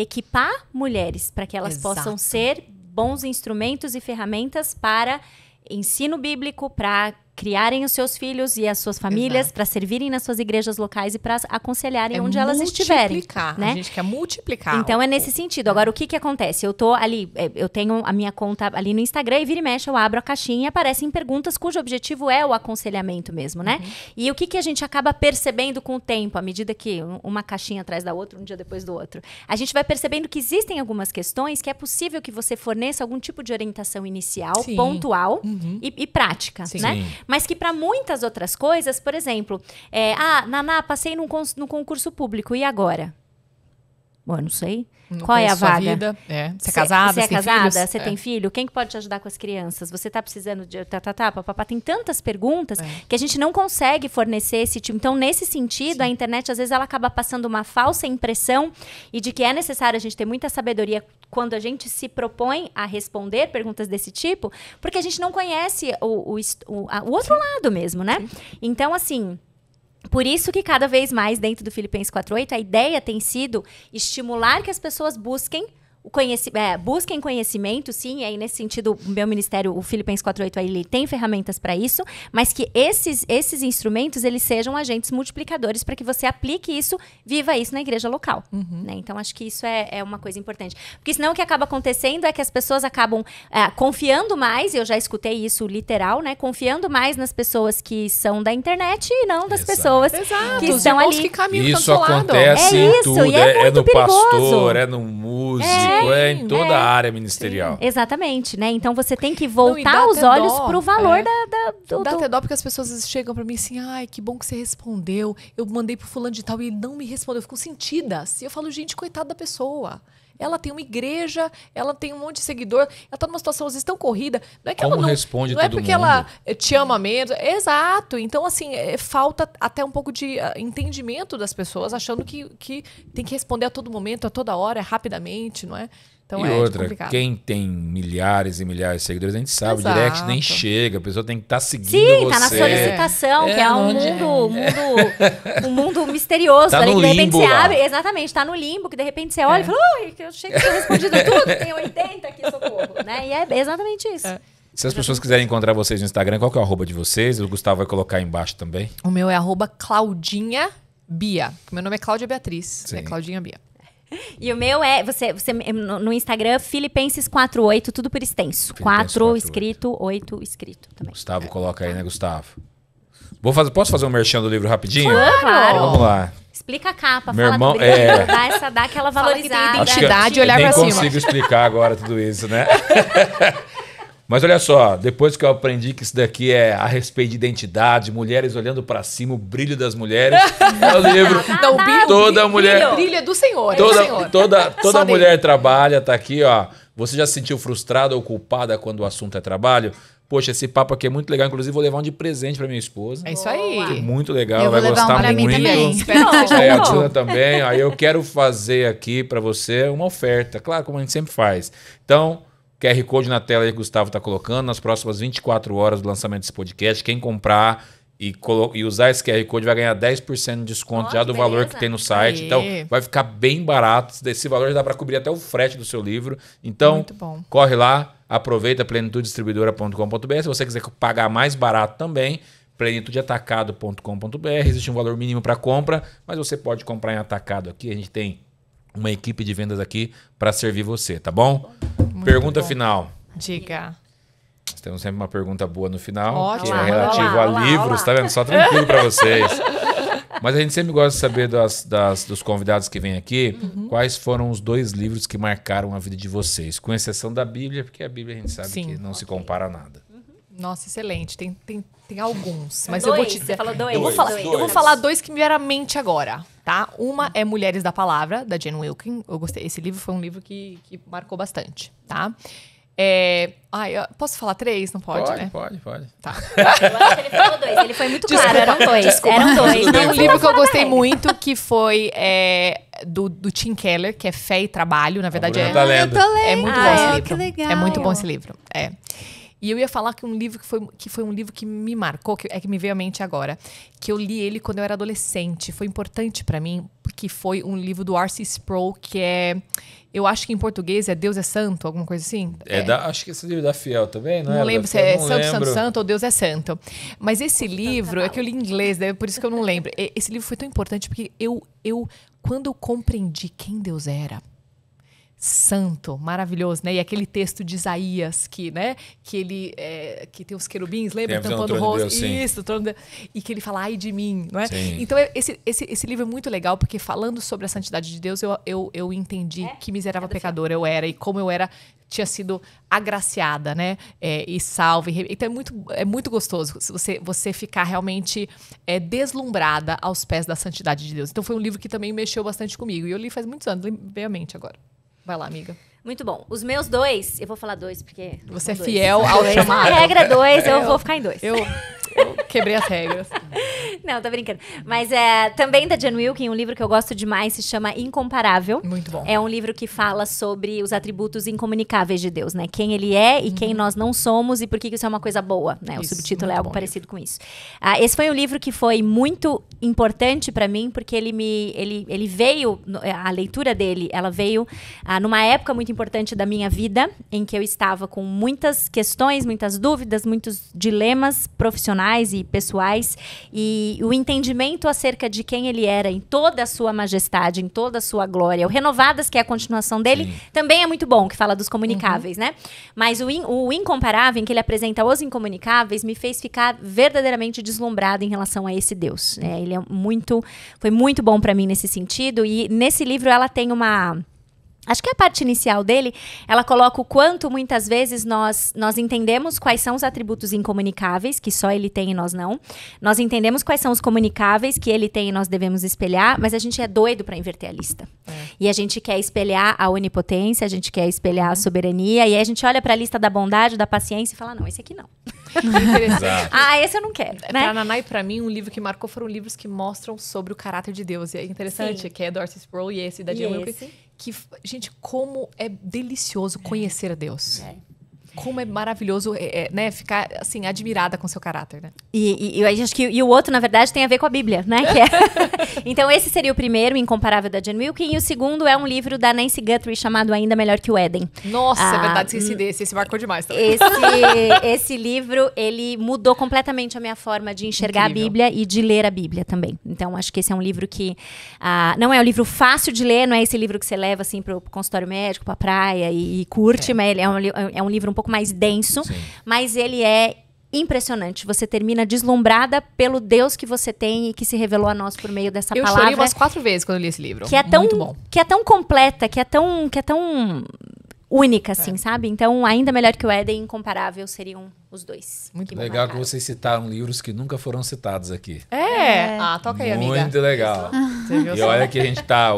Speaker 2: equipar mulheres para que elas Exato. possam ser bons instrumentos e ferramentas para ensino bíblico, para criarem os seus filhos e as suas famílias, para servirem nas suas igrejas locais e para aconselharem é onde elas estiverem. Multiplicar. Né? A gente quer multiplicar. Então é nesse sentido. Agora, o que, que acontece? Eu tô ali, é, eu tenho a minha conta ali no Instagram e vira e mexe, eu abro a caixinha e aparecem perguntas cujo objetivo é o aconselhamento mesmo, né? Uhum. E o que, que a gente acaba percebendo com o tempo, à medida que uma caixinha atrás da outra, um dia depois do outro? A gente vai percebendo que existem algumas questões que é possível que você forneça algum tipo de orientação inicial, Sim. pontual uhum. e, e, prática, Sim. né? Sim. Mas que para muitas outras coisas, por exemplo, é, ah, Naná, passei num, num concurso público, e agora? Bom, eu não sei. Não Qual é a vaga? Vida, é. Você é casada? Você é casada? Você tem é. filho? Quem pode te ajudar com as crianças? Você está precisando de tá, tá, tá, papapá. Tem tantas perguntas é. que a gente não consegue fornecer esse tipo. Então, nesse sentido, Sim. a internet às vezes ela acaba passando uma falsa impressão e de que é necessário a gente ter muita sabedoria quando a gente se propõe a responder perguntas desse tipo, porque a gente não conhece o, o, o, a, o outro Sim. lado mesmo, né? Sim. Então, assim por isso que cada vez mais dentro do Filipenses 4:8 a ideia tem sido estimular que as pessoas busquem Conheci, é, busquem conhecimento, sim, e aí nesse sentido, o meu ministério, o Filipenses 48, aí, ele tem ferramentas para isso, mas que esses, esses instrumentos, eles sejam agentes multiplicadores para que você aplique isso, viva isso na igreja local, uhum. né? Então, acho que isso é, é, uma coisa importante. Porque senão o que acaba acontecendo é que as pessoas acabam é, confiando mais, eu já escutei isso literal, né? Confiando mais nas pessoas que são da internet e não das Exato. pessoas Exato. que estão ali. Que isso acontece é isso, tudo. é, é, é no perigoso. pastor, é
Speaker 3: no músico, é. Tem, é em toda né? a área ministerial. Sim.
Speaker 2: Exatamente, né? Então você tem que voltar Não, os olhos pro valor é. da,
Speaker 1: da, do, Dá até dó porque as pessoas chegam para mim assim, ai, que bom que você respondeu. Eu mandei pro fulano de tal e ele não me respondeu. Eu fico sentida. E eu falo, gente, coitada da pessoa. Ela tem uma igreja, ela tem um monte de seguidor, ela tá numa situação às vezes tão corrida. Não é que Como ela não responde Não é porque mundo. ela te ama menos. Exato. Então, assim, é, falta até um pouco de ah, entendimento das pessoas, achando que, que tem que responder a todo momento, a toda hora, rapidamente, não é?
Speaker 3: Então e é, é outra, complicado. quem tem milhares e milhares de seguidores, a gente sabe, Exato. o direct nem chega, a pessoa tem que estar tá seguindo Sim, você. tá na solicitação, é, que é um mundo, é. mundo, um mundo
Speaker 2: misterioso. Tá ali, né? que de repente você abre, exatamente, tá no limbo, que de repente você olha é. e fala, ui, eu achei que tinha respondido tudo, tem
Speaker 1: 80 aqui, socorro. Né? E é exatamente isso. É.
Speaker 3: Se é as pessoas quiserem encontrar vocês no Instagram, qual que é o arroba de vocês? O Gustavo vai colocar aí embaixo também.
Speaker 1: O meu é arroba Claudinha Bia. Meu nome é Cláudia Beatriz. Sim. É Claudinha Bia. E o meu é,
Speaker 2: você, você no Instagram, Filipenses48, tudo por extenso. 4 escrito, 8 escrito
Speaker 3: também. Gustavo, coloca aí, né, Gustavo? Vou fazer, posso fazer um merchan do livro rapidinho? Claro! Então, vamos lá.
Speaker 2: Explica a capa, Meu irmão, é... dá, essa, dá aquela valorizada. Identidade, olhar pra cima. Nem consigo
Speaker 3: explicar agora tudo isso, né? Mas olha só, depois que eu aprendi que isso daqui é a respeito de identidade, mulheres olhando para cima, o brilho das mulheres, é o livro, Não, ah, tá, brilho, toda brilho, mulher.
Speaker 1: Brilho do Senhor. Toda, é do senhor. É
Speaker 3: toda, toda mulher dele. trabalha, tá aqui, ó. Você já se sentiu frustrada ou culpada quando o assunto é trabalho? Poxa, esse papo aqui é muito legal. Inclusive, vou levar um de presente para minha esposa. É isso aí. É muito legal, eu vai levar gostar um pra muito. Mim também. Espero não. é, a Tina também. Aí eu quero fazer aqui para você uma oferta. Claro, como a gente sempre faz. Então, QR Code na tela aí que o Gustavo está colocando. Nas próximas 24 horas do lançamento desse podcast, quem comprar e, e usar esse QR Code vai ganhar 10% de desconto Nossa, já do beleza. valor que tem no site. Então, Aê. Então, vai ficar bem barato. Esse valor já dá para cobrir até o frete do seu livro. Então, corre lá, aproveita plenitudedistribuidora.com.br. Se você quiser pagar mais barato também, plenitudeatacado.com.br. Existe um valor mínimo para compra, mas você pode comprar em atacado aqui. A gente tem uma equipe de vendas aqui para servir você, tá bom? Muito pergunta bom. final. Diga. Nós temos sempre uma pergunta boa no final, que é relativa a livros, olá. tá vendo? Só tranquilo para vocês. Mas a gente sempre gosta de saber das, das dos convidados que vêm aqui uhum. quais foram os dois livros que marcaram a vida de vocês, com exceção da Bíblia, porque a Bíblia a gente sabe Sim. que não okay. se compara a nada. Uhum.
Speaker 1: Nossa, excelente. Tem, tem, tem alguns, mas dois, eu vou te dizer. Você falou dois. Eu vou falar dois, eu vou falar dois que me vieram à mente agora tá? Uma é Mulheres da Palavra, da Jane Wilkin. Eu gostei. Esse livro foi um livro que, que marcou bastante, tá? É... Ai, posso falar três? Não pode, pode né? Pode, pode, Tá. Eu acho que ele
Speaker 2: falou dois. Ele foi muito Desculpa. claro. Eram dois. Desculpa. Eram dois. Tem um livro tá que eu
Speaker 1: gostei muito, que foi é, do, do Tim Keller, que é Fé e Trabalho. Na verdade, é... Tá ah, é muito ah, bom esse ah, livro. É muito bom esse livro. É. E eu ia falar que um livro que foi, que foi um livro que me marcou, que é que me veio à mente agora, que eu li ele quando eu era adolescente, foi importante para mim, porque foi um livro do R.C. Sproul, que é eu acho que em português é Deus é Santo, alguma coisa assim. É, é.
Speaker 3: Da, acho que esse livro é da Fiel também, não é, é? Não lembro se é Santo, lembro. Santo, Santo
Speaker 1: ou Deus é Santo. Mas esse é livro, é que eu li em inglês, né? por isso que eu não lembro. Esse livro foi tão importante porque eu, eu quando eu compreendi quem Deus era, santo, maravilhoso, né? E aquele texto de Isaías que, né? Que ele, é, que tem os querubins, lembra? Tampando o rosto, de Deus, isso, de... e que ele fala, ai de mim, não é? Sim. Então é, esse, esse, esse livro é muito legal porque falando sobre a santidade de Deus, eu, eu, eu entendi é? que miserável é pecadora eu era e como eu era tinha sido agraciada, né? É, e salve. Então é muito, é muito gostoso você, você ficar realmente é, deslumbrada aos pés da santidade de Deus. Então foi um livro que também mexeu bastante comigo. E eu li faz muitos anos, veio à mente agora. Vai lá, amiga.
Speaker 2: Muito bom. Os meus dois, eu vou falar dois, porque. Você é fiel dois. ao é chamado. A regra dois, eu, eu vou
Speaker 1: ficar em dois. Eu, eu quebrei as regras.
Speaker 2: Não, tô brincando. Mas é também da Jan Wilkin, um livro que eu gosto demais, se chama Incomparável. Muito bom. É um livro que fala sobre os atributos incomunicáveis de Deus, né? Quem ele é e hum. quem uhum. nós não somos e por que isso é uma coisa boa, né? Isso, o subtítulo é algo parecido livro. com isso. Ah, esse foi um livro que foi muito importante para mim, porque ele me. Ele, ele veio. É, a leitura dele, ela veio ah, numa época muito importante da minha vida, em que eu estava com muitas questões, muitas dúvidas, muitos dilemas profissionais profissionais e pessoais e o entendimento acerca de quem ele era em toda a sua majestade, em toda a sua glória. O Renovadas, que é a continuação dele, Sim. também é muito bom, que fala dos comunicáveis, uhum. né? Mas o, in, o incomparável, em que ele apresenta os incomunicáveis, me fez ficar verdadeiramente deslumbrado em relação a esse Deus. É, ele é muito, foi muito bom para mim nesse sentido e nesse livro ela tem uma Acho que a parte inicial dele, ela coloca o quanto muitas vezes nós nós entendemos quais são os atributos incomunicáveis que só ele tem e nós não. Nós entendemos quais são os comunicáveis que ele tem e nós devemos espelhar, mas a gente é doido para inverter a lista. É. E a gente quer espelhar a onipotência, a gente quer espelhar a soberania e aí a gente olha para a lista da bondade, da paciência e
Speaker 1: fala: "Não, esse aqui não".
Speaker 2: ah,
Speaker 1: esse eu não quero, é, né? Pra Naná e pra mim, um livro que marcou foram livros que mostram sobre o caráter de Deus. E é interessante Sim. que é Dorothy Sproul e esse da Jill que gente como é delicioso conhecer a Deus. É como é maravilhoso, é, é, né? Ficar, assim, admirada com seu caráter, né?
Speaker 2: E, e, eu acho que e o outro, na verdade, tem a ver com a Bíblia, né? É... então, esse seria o primeiro, Incomparável, da Jane Wilkin. E o segundo é um livro da Nancy Guthrie chamado Ainda Melhor que o
Speaker 1: Éden. Nossa, é ah, é verdade, esqueci desse. Esse hum. marcou demais também. Esse,
Speaker 2: esse livro, ele mudou completamente a minha forma de enxergar Incrível. a Bíblia e de ler a Bíblia também. Então, acho que esse é um livro que ah, não é um livro fácil de ler, não é esse livro que você leva, assim, pro consultório médico, pra praia e, e curte, é. mas ele é um, é um livro um pouco pouco mais denso, Sim. mas ele é impressionante. Você termina deslumbrada pelo Deus que você tem e que se revelou a nós por meio dessa eu palavra. Eu chorei umas quatro
Speaker 1: vezes quando li esse livro. Que é tão, Muito bom.
Speaker 2: Que é tão completa, que é tão, que é tão única, assim, é. sabe? Então, ainda melhor que o Éden, incomparável seriam os dois.
Speaker 1: Muito que
Speaker 3: legal que vocês citaram livros que nunca foram citados aqui. É. é. Ah, toca aí, Muito amiga. Muito legal. e olha que a gente tá...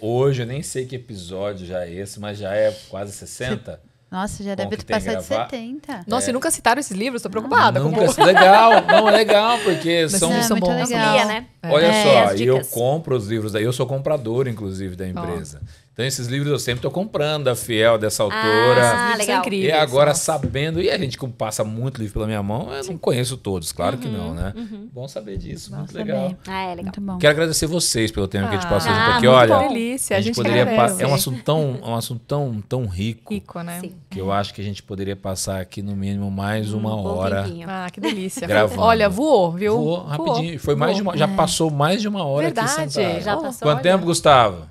Speaker 3: Hoje, eu nem sei que episódio já é esse, mas já é quase 60.
Speaker 1: Nossa, já deve ter passado de 70. Nossa, é. e nunca citaram esses livros, tô preocupada. Ah, nunca, legal, não, é
Speaker 3: legal, porque Mas são, é são bons. Legal. Né? Olha é, só, eu compro os livros daí, eu sou comprador, inclusive, da empresa. Então, esses livros eu sempre estou comprando, da Fiel, dessa autora. Ah, legal. incrível! e agora, nossa. sabendo, e a gente como passa muito livro pela minha mão, eu Sim. não conheço todos, claro uhum, que não, né? Uhum. Bom saber disso, bom muito saber. legal.
Speaker 2: Ah, é legal. Muito bom. Quero
Speaker 3: agradecer vocês pelo tempo ah, que a gente passou ah, aqui. Olha, delícia. A gente, a gente poderia É um assunto tão, é um assunto tão, tão rico, rico né? que eu acho que a gente poderia passar aqui no mínimo mais uma hora.
Speaker 1: Ah, que delícia. Gravando. Olha,
Speaker 3: voou, viu? Voou rapidinho. Voou. Foi mais voou. de uma, já é. passou mais de uma hora Verdade, aqui
Speaker 1: sentado. Já passou, Quanto
Speaker 3: tempo, Gustavo?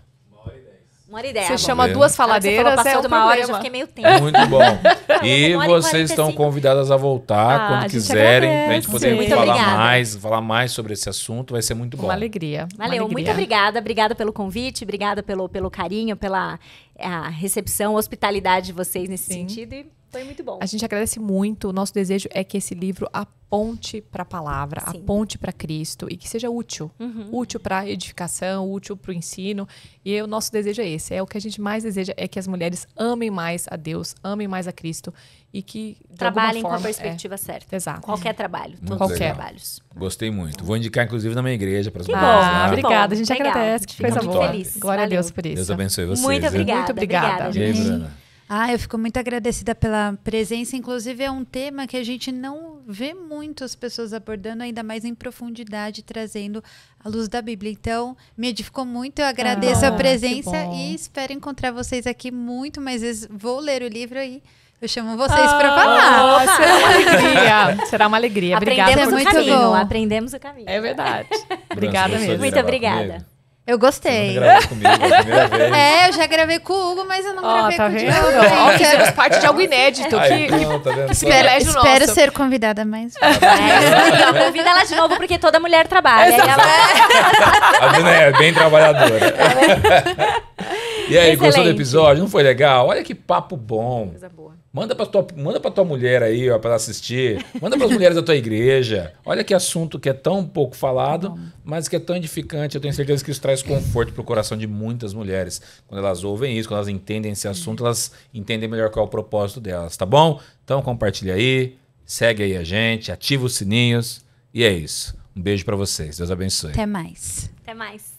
Speaker 4: Uma hora Você chama
Speaker 1: duas faladeiras, falou, é uma hora, eu já fiquei meio tempo. Muito bom. e vocês
Speaker 3: estão convidadas a voltar ah, quando a quiserem, agradece. pra gente poder muito falar obrigada. mais, falar mais sobre esse assunto, vai ser muito bom. Uma
Speaker 1: alegria. Valeu, uma
Speaker 2: alegria. muito obrigada. Obrigada pelo convite, obrigada pelo, pelo carinho, pela eh, recepção,
Speaker 1: hospitalidade de vocês nesse Sim. sentido. E foi muito bom. A gente agradece muito. O nosso desejo é que esse livro aponte para a palavra, Sim. aponte para Cristo e que seja útil. Uhum. Útil para edificação, útil para o ensino. E o nosso desejo é esse. É o que a gente mais deseja é que as mulheres amem mais a Deus, amem mais a Cristo e que trabalhem forma, com a é. perspectiva é, certa. Exato. Qualquer trabalho,
Speaker 2: todos Qualquer. os trabalhos.
Speaker 3: Gostei muito. Vou indicar inclusive na minha igreja para as mulheres. Ah, lá. obrigada. A
Speaker 2: gente Legal. agradece. Que coisa boa. Feliz. Glória Valeu. a Deus por isso. Deus abençoe vocês. Muito obrigada. Muito obrigada. obrigada E aí, Bruna?
Speaker 4: Ah, eu fico muito agradecida pela presença. Inclusive, é um tema que a gente não vê muito as pessoas abordando, ainda mais em profundidade, trazendo a luz da Bíblia. Então, me edificou muito. Eu agradeço ah, a presença e espero encontrar vocês aqui muito mais vezes. Vou ler o livro aí. Eu chamo vocês para ah, falar. será uma alegria.
Speaker 1: será uma alegria. Obrigada Aprendemos por o caminho. Bom.
Speaker 4: Aprendemos o caminho. É verdade. obrigada mesmo. Muito obrigada. Eu gostei. Você comigo, vez. É, eu já gravei com o Hugo, mas eu não oh, gravei tá com vendo? o Diogo. Ó, fizemos parte de algo inédito. Ai, que, não, tá é Espero, espero ser convidada mais É, é,
Speaker 2: convida ela de novo, porque toda mulher trabalha.
Speaker 4: Ela...
Speaker 3: A Duna é bem trabalhadora. Tá e aí, Excelente. gostou do episódio? Não foi legal? Olha que papo bom. Coisa boa. Manda para tua, manda pra tua mulher aí, ó, para assistir. Manda para as mulheres da tua igreja. Olha que assunto que é tão pouco falado, mas que é tão edificante. Eu tenho certeza que isso traz conforto para o coração de muitas mulheres. Quando elas ouvem isso, quando elas entendem esse assunto, elas entendem melhor qual é o propósito delas, tá bom? Então compartilha aí, segue aí a gente, ativa os sininhos e é isso. Um beijo para vocês. Deus abençoe. Até
Speaker 4: mais. Até mais.